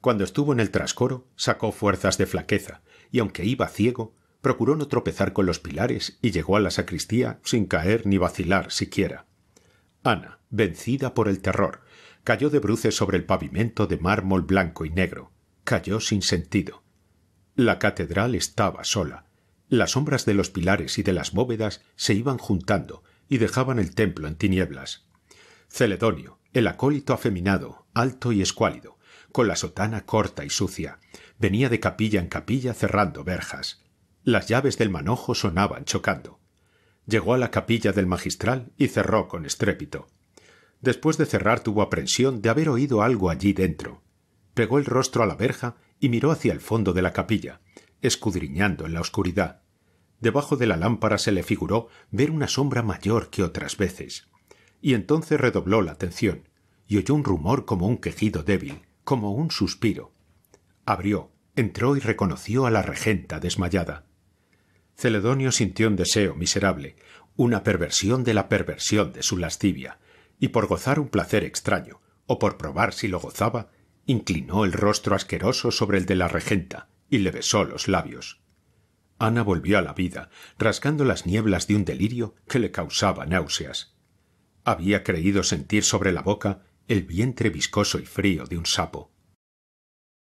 Speaker 1: Cuando estuvo en el trascoro, sacó fuerzas de flaqueza, y aunque iba ciego, procuró no tropezar con los pilares y llegó a la sacristía sin caer ni vacilar siquiera. Ana, vencida por el terror, cayó de bruces sobre el pavimento de mármol blanco y negro. Cayó sin sentido. La catedral estaba sola. Las sombras de los pilares y de las bóvedas se iban juntando y dejaban el templo en tinieblas. Celedonio, el acólito afeminado, alto y escuálido, con la sotana corta y sucia, venía de capilla en capilla cerrando verjas. Las llaves del manojo sonaban chocando. Llegó a la capilla del magistral y cerró con estrépito. Después de cerrar tuvo aprensión de haber oído algo allí dentro. Pegó el rostro a la verja y miró hacia el fondo de la capilla, escudriñando en la oscuridad. Debajo de la lámpara se le figuró ver una sombra mayor que otras veces y entonces redobló la atención, y oyó un rumor como un quejido débil, como un suspiro. Abrió, entró y reconoció a la regenta desmayada. Celedonio sintió un deseo miserable, una perversión de la perversión de su lascivia, y por gozar un placer extraño, o por probar si lo gozaba, inclinó el rostro asqueroso sobre el de la regenta y le besó los labios. Ana volvió a la vida, rasgando las nieblas de un delirio que le causaba náuseas. Había creído sentir sobre la boca el vientre viscoso y frío de un sapo.